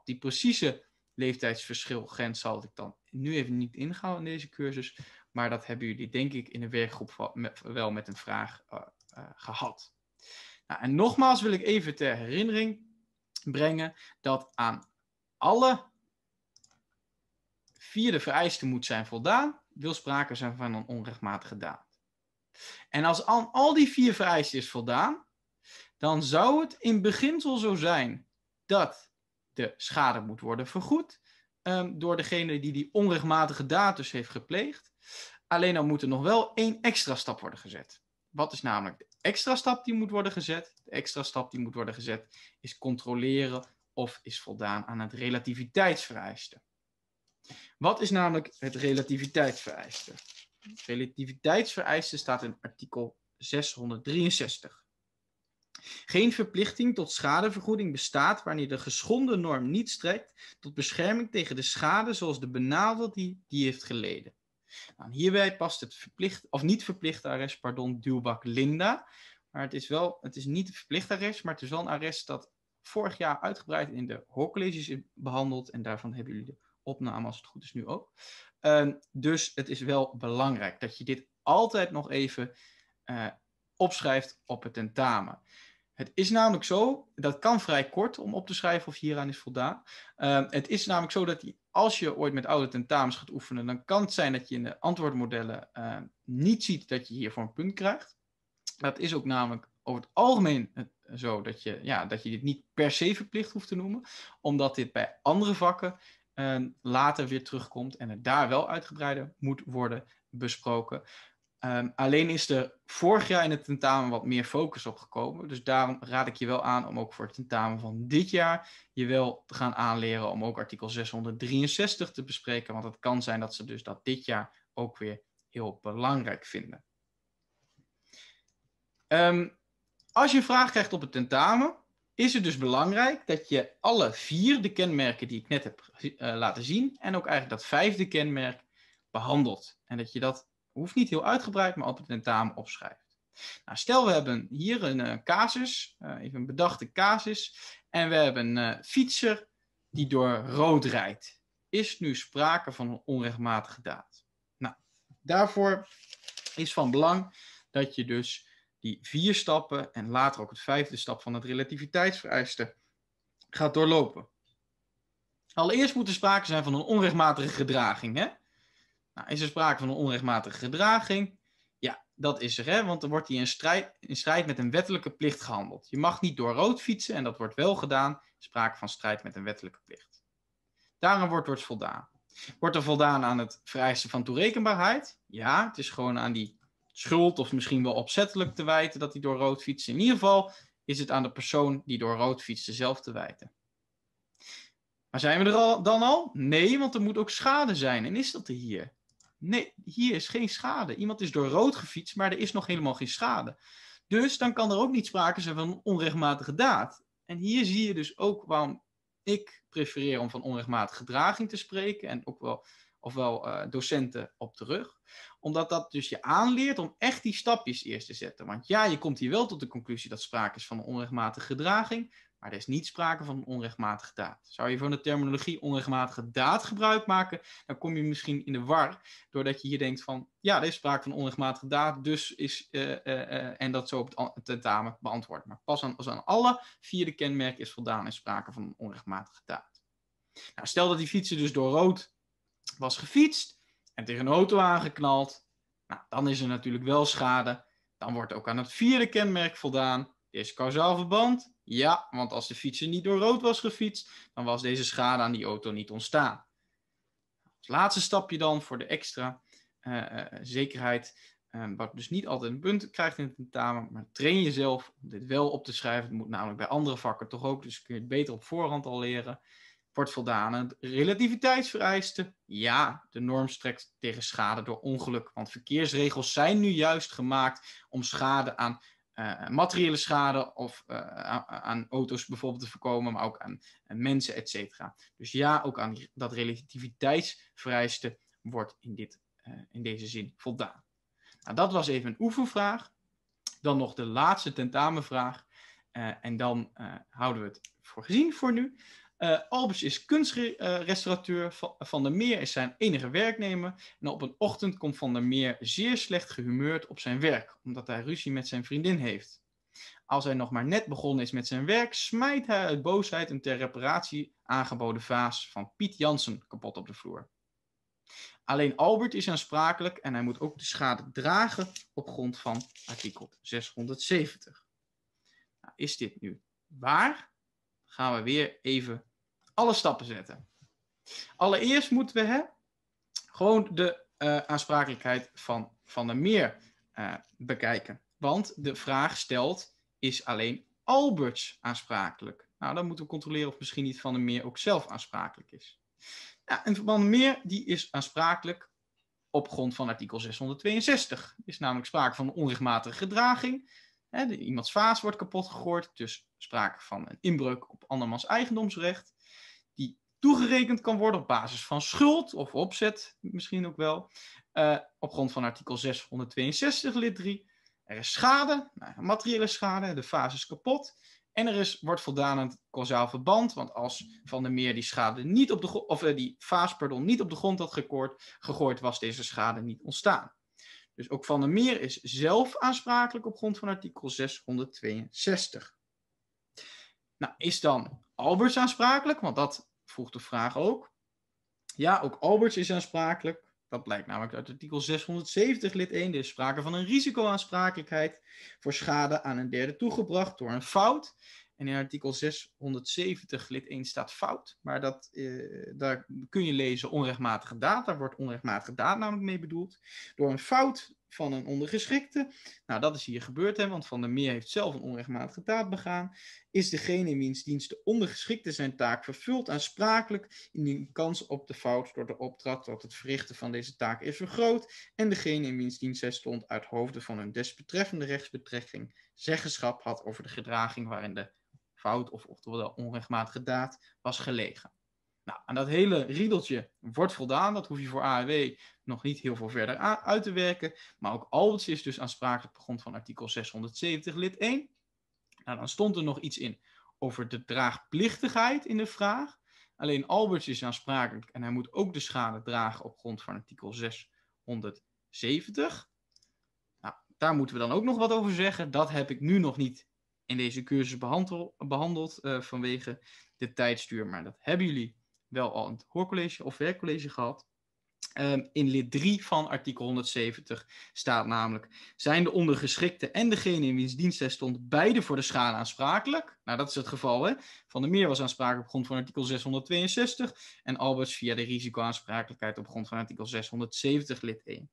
Die precieze leeftijdsverschilgrens zal ik dan nu even niet ingaan in deze cursus. Maar dat hebben jullie denk ik in de werkgroep wel met een vraag eh, eh, gehad. Nou, en nogmaals wil ik even ter herinnering brengen dat aan alle vierde vereisten moet zijn voldaan, wil sprake zijn van een onrechtmatige daad. En als aan al die vier vereisten is voldaan, dan zou het in beginsel zo zijn dat de schade moet worden vergoed ehm, door degene die die onrechtmatige daad dus heeft gepleegd. Alleen dan moet er nog wel één extra stap worden gezet. Wat is namelijk de extra stap die moet worden gezet? De extra stap die moet worden gezet is controleren of is voldaan aan het relativiteitsvereiste. Wat is namelijk het relativiteitsvereiste? Het relativiteitsvereiste staat in artikel 663. Geen verplichting tot schadevergoeding bestaat wanneer de geschonden norm niet strekt tot bescherming tegen de schade zoals de benadering die, die heeft geleden. Nou, hierbij past het verplicht, of niet verplicht arrest, pardon, duwbak Linda. Maar het is wel, het is niet een verplicht arrest, maar het is wel een arrest dat vorig jaar uitgebreid in de hoorcolleges is behandeld. En daarvan hebben jullie de opname, als het goed is, nu ook. Ehm, dus het is wel belangrijk dat je dit altijd nog even eh, opschrijft op het tentamen. Het is namelijk zo, dat kan vrij kort om op te schrijven of hieraan is voldaan. Ehm, het is namelijk zo dat als je ooit met oude tentamens gaat oefenen, dan kan het zijn dat je in de antwoordmodellen ehm, niet ziet dat je hiervoor een punt krijgt. Dat is ook namelijk over het algemeen zo dat je, ja, dat je dit niet per se verplicht hoeft te noemen, omdat dit bij andere vakken ehm, later weer terugkomt en het daar wel uitgebreider moet worden besproken. Ehm, alleen is er vorig jaar in het tentamen wat meer focus op gekomen. Dus daarom raad ik je wel aan om ook voor het tentamen van dit jaar je wel te gaan aanleren om ook artikel 663 te bespreken. Want het kan zijn dat ze dus dat dit jaar ook weer heel belangrijk vinden. Ehm, als je een vraag krijgt op het tentamen, is het dus belangrijk dat je alle vier de kenmerken die ik net heb eh, laten zien en ook eigenlijk dat vijfde kenmerk behandelt. En dat je dat hoeft niet heel uitgebreid, maar op een tentamen opschrijft. Nou, stel we hebben hier een eh, casus, eh, even een bedachte casus, en we hebben een eh, fietser die door rood rijdt. Is nu sprake van een onrechtmatige daad? Nou, daarvoor is van belang dat je dus die vier stappen en later ook het vijfde stap van het relativiteitsvereiste gaat doorlopen. Allereerst moet er sprake zijn van een onrechtmatige gedraging. Hè? Nou, is er sprake van een onrechtmatige gedraging? Ja, dat is er, hè? want dan wordt hij in strijd, in strijd met een wettelijke plicht gehandeld. Je mag niet door rood fietsen en dat wordt wel gedaan. Sprake van strijd met een wettelijke plicht. Daarom wordt, wordt dus voldaan. Wordt er voldaan aan het vereisten van toerekenbaarheid? Ja, het is gewoon aan die schuld of misschien wel opzettelijk te wijten dat hij door rood fietst. In ieder geval is het aan de persoon die door rood fietste zelf te wijten. Maar zijn we er al, dan al? Nee, want er moet ook schade zijn. En is dat er hier? Nee, hier is geen schade. Iemand is door rood gefietst, maar er is nog helemaal geen schade. Dus dan kan er ook niet sprake zijn van onrechtmatige daad. En hier zie je dus ook waarom ik prefereer om van onrechtmatige gedraging te spreken. En ook wel, ofwel eh, docenten op terug. Omdat dat dus je aanleert om echt die stapjes eerst te zetten. Want ja, je komt hier wel tot de conclusie dat sprake is van onrechtmatige gedraging. Maar er is niet sprake van een onrechtmatige daad. Zou je van de terminologie onrechtmatige daad gebruik maken, dan kom je misschien in de war. Doordat je hier denkt van, ja, er is sprake van onrechtmatige daad, dus is, eh, eh, eh, en dat zo op het tentamen beantwoord. Maar pas aan, als aan alle vierde kenmerken is voldaan, is sprake van een onrechtmatige daad. Nou, stel dat die fietser dus door rood was gefietst en tegen een auto aangeknald. Nou, dan is er natuurlijk wel schade. Dan wordt ook aan het vierde kenmerk voldaan. Is causaal verband? Ja, want als de fietser niet door rood was gefietst, dan was deze schade aan die auto niet ontstaan. Als laatste stapje dan voor de extra eh, eh, zekerheid, eh, wat dus niet altijd een punt krijgt in het tentamen, maar train jezelf om dit wel op te schrijven. Het moet namelijk bij andere vakken toch ook, dus kun je het beter op voorhand al leren. Wordt voldaan aan relativiteitsvereiste? Ja, de norm strekt tegen schade door ongeluk, want verkeersregels zijn nu juist gemaakt om schade aan eh, eh, materiële schade of eh, aan auto's bijvoorbeeld te voorkomen, maar ook aan, mensen, et cetera. Dus ja, ook aan dat relativiteitsvereiste wordt in, dit, in deze zin voldaan. Nou, dat was even een oefenvraag. Dan nog de laatste tentamenvraag. en dan houden we het voor gezien voor nu. Uh, eh, Albers is kunstrestaurateur, Van der Meer is zijn enige werknemer en op een ochtend komt Van der Meer zeer slecht gehumeurd op zijn werk, omdat hij ruzie met zijn vriendin heeft. Als hij nog maar net begonnen is met zijn werk, smijt hij uit boosheid een ter reparatie aangeboden vaas van Piet Jansen kapot op de vloer. Alleen Albert is aansprakelijk en hij moet ook de schade dragen op grond van artikel 670. Nou, is dit nu waar? Gaan we weer even alle stappen zetten. Allereerst moeten we hè, gewoon de eh, aansprakelijkheid van Van der Meer eh, bekijken. Want de vraag stelt, is alleen Alberts aansprakelijk? Nou, dan moeten we controleren of misschien niet Van der Meer ook zelf aansprakelijk is. Ja, en Van der Meer die is aansprakelijk op grond van artikel 662. Er is namelijk sprake van onrechtmatige gedraging. Hè, iemands vaas wordt kapot gegooid, dus sprake van een inbreuk op andermans eigendomsrecht toegerekend kan worden op basis van schuld of opzet, misschien ook wel. Eh, op grond van artikel 662 lid 3. Er is schade, nou, materiële schade, de fase is kapot. En er is, wordt voldaan aan het causaal verband, want als Van der Meer die schade niet op de of eh, die vaas pardon, niet op de grond had gekoord, gegooid, was deze schade niet ontstaan. Dus ook Van der Meer is zelf aansprakelijk op grond van artikel 662. Nou, is dan Albers aansprakelijk? Want dat vroeg de vraag ook. Ja, ook Alberts is aansprakelijk. Dat blijkt namelijk uit artikel 670 lid 1. Er is sprake van een risicoaansprakelijkheid voor schade aan een derde toegebracht door een fout. En in artikel 670 lid 1 staat fout. Maar dat, eh, daar kun je lezen onrechtmatige daad. Daar wordt onrechtmatige daad namelijk mee bedoeld. Door een fout van een ondergeschikte. Nou, dat is hier gebeurd, hè, want Van der Meer heeft zelf een onrechtmatige daad begaan. Is degene in wiens dienst de ondergeschikte zijn taak vervult, aansprakelijk indien kans op de fout door de opdracht tot het verrichten van deze taak is vergroot, en degene in wiens dienst zij stond uit hoofde van hun desbetreffende rechtsbetrekking zeggenschap had over de gedraging waarin de fout of oftewel onrechtmatige daad was gelegen. Nou, aan dat hele riedeltje wordt voldaan. Dat hoef je voor AEW nog niet heel veel verder uit te werken. Maar ook Alberts is dus aansprakelijk op grond van artikel 670 lid 1. Nou, dan stond er nog iets in over de draagplichtigheid in de vraag. Alleen Alberts is aansprakelijk en hij moet ook de schade dragen op grond van artikel 670. Nou, daar moeten we dan ook nog wat over zeggen. Dat heb ik nu nog niet in deze cursus behandeld, eh, vanwege de tijdstuur. Maar dat hebben jullie wel al een hoorcollege of werkcollege gehad. Ehm, in lid 3 van artikel 170 staat namelijk: zijn de ondergeschikte en degene in wiens dienst hij stond beide voor de schade aansprakelijk? Nou, dat is het geval, hè? Van der Meer was aansprakelijk op grond van artikel 662 en Alberts via de risicoaansprakelijkheid op grond van artikel 670 lid 1.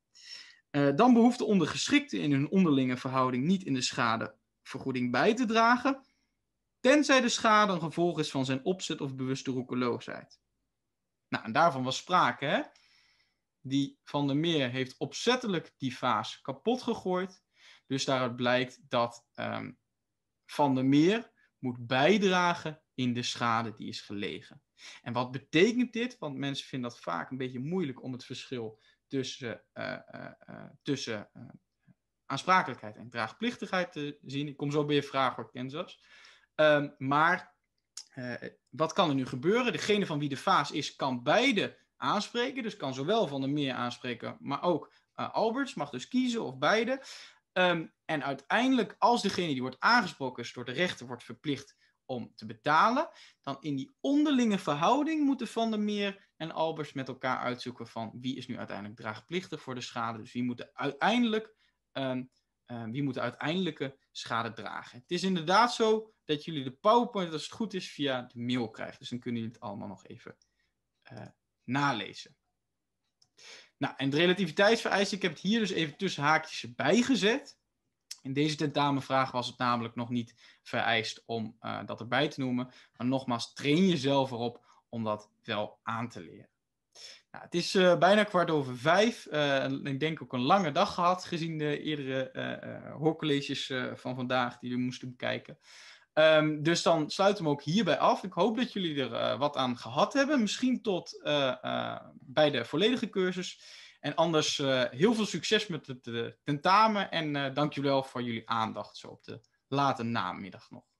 Eh, dan behoeft de ondergeschikte in hun onderlinge verhouding niet in de schadevergoeding bij te dragen, tenzij de schade een gevolg is van zijn opzet of bewuste roekeloosheid. Nou, en daarvan was sprake, hè? Die Van der Meer heeft opzettelijk die vaas kapot gegooid. Dus daaruit blijkt dat ehm, Van der Meer moet bijdragen in de schade die is gelegen. En wat betekent dit? Want mensen vinden dat vaak een beetje moeilijk om het verschil tussen, eh, eh, eh, tussen aansprakelijkheid en draagplichtigheid te zien. Ik kom zo bij je vraag hoor, Kenzas. Ehm, maar eh, wat kan er nu gebeuren? Degene van wie de vaas is, kan beide aanspreken. Dus kan zowel Van der Meer aanspreken, maar ook uh, Alberts. Mag dus kiezen of beide. Ehm, en uiteindelijk, als degene die wordt aangesproken is door de rechter, wordt verplicht om te betalen, dan in die onderlinge verhouding moeten Van der Meer en Albers met elkaar uitzoeken van wie is nu uiteindelijk draagplichtig voor de schade. Dus wie moet uiteindelijk, ehm, eh, wie moet de uiteindelijke schade dragen. Het is inderdaad zo dat jullie de PowerPoint, als het goed is, via de mail krijgen. Dus dan kunnen jullie het allemaal nog even eh, nalezen. Nou, en de relativiteitsvereiste, ik heb het hier dus even tussen haakjes bijgezet. In deze tentamenvraag was het namelijk nog niet vereist om eh, dat erbij te noemen. Maar nogmaals, train jezelf erop om dat wel aan te leren. Nou, het is eh, bijna kwart over vijf. ik denk ook een lange dag gehad gezien de eerdere hoorcolleges van vandaag die we moesten bekijken. Ehm, dus dan sluit hem ook hierbij af. Ik hoop dat jullie er eh, wat aan gehad hebben. Misschien tot eh, eh, bij de volledige cursus. En anders heel veel succes met het tentamen. En dank jullie wel voor jullie aandacht zo op de late namiddag nog.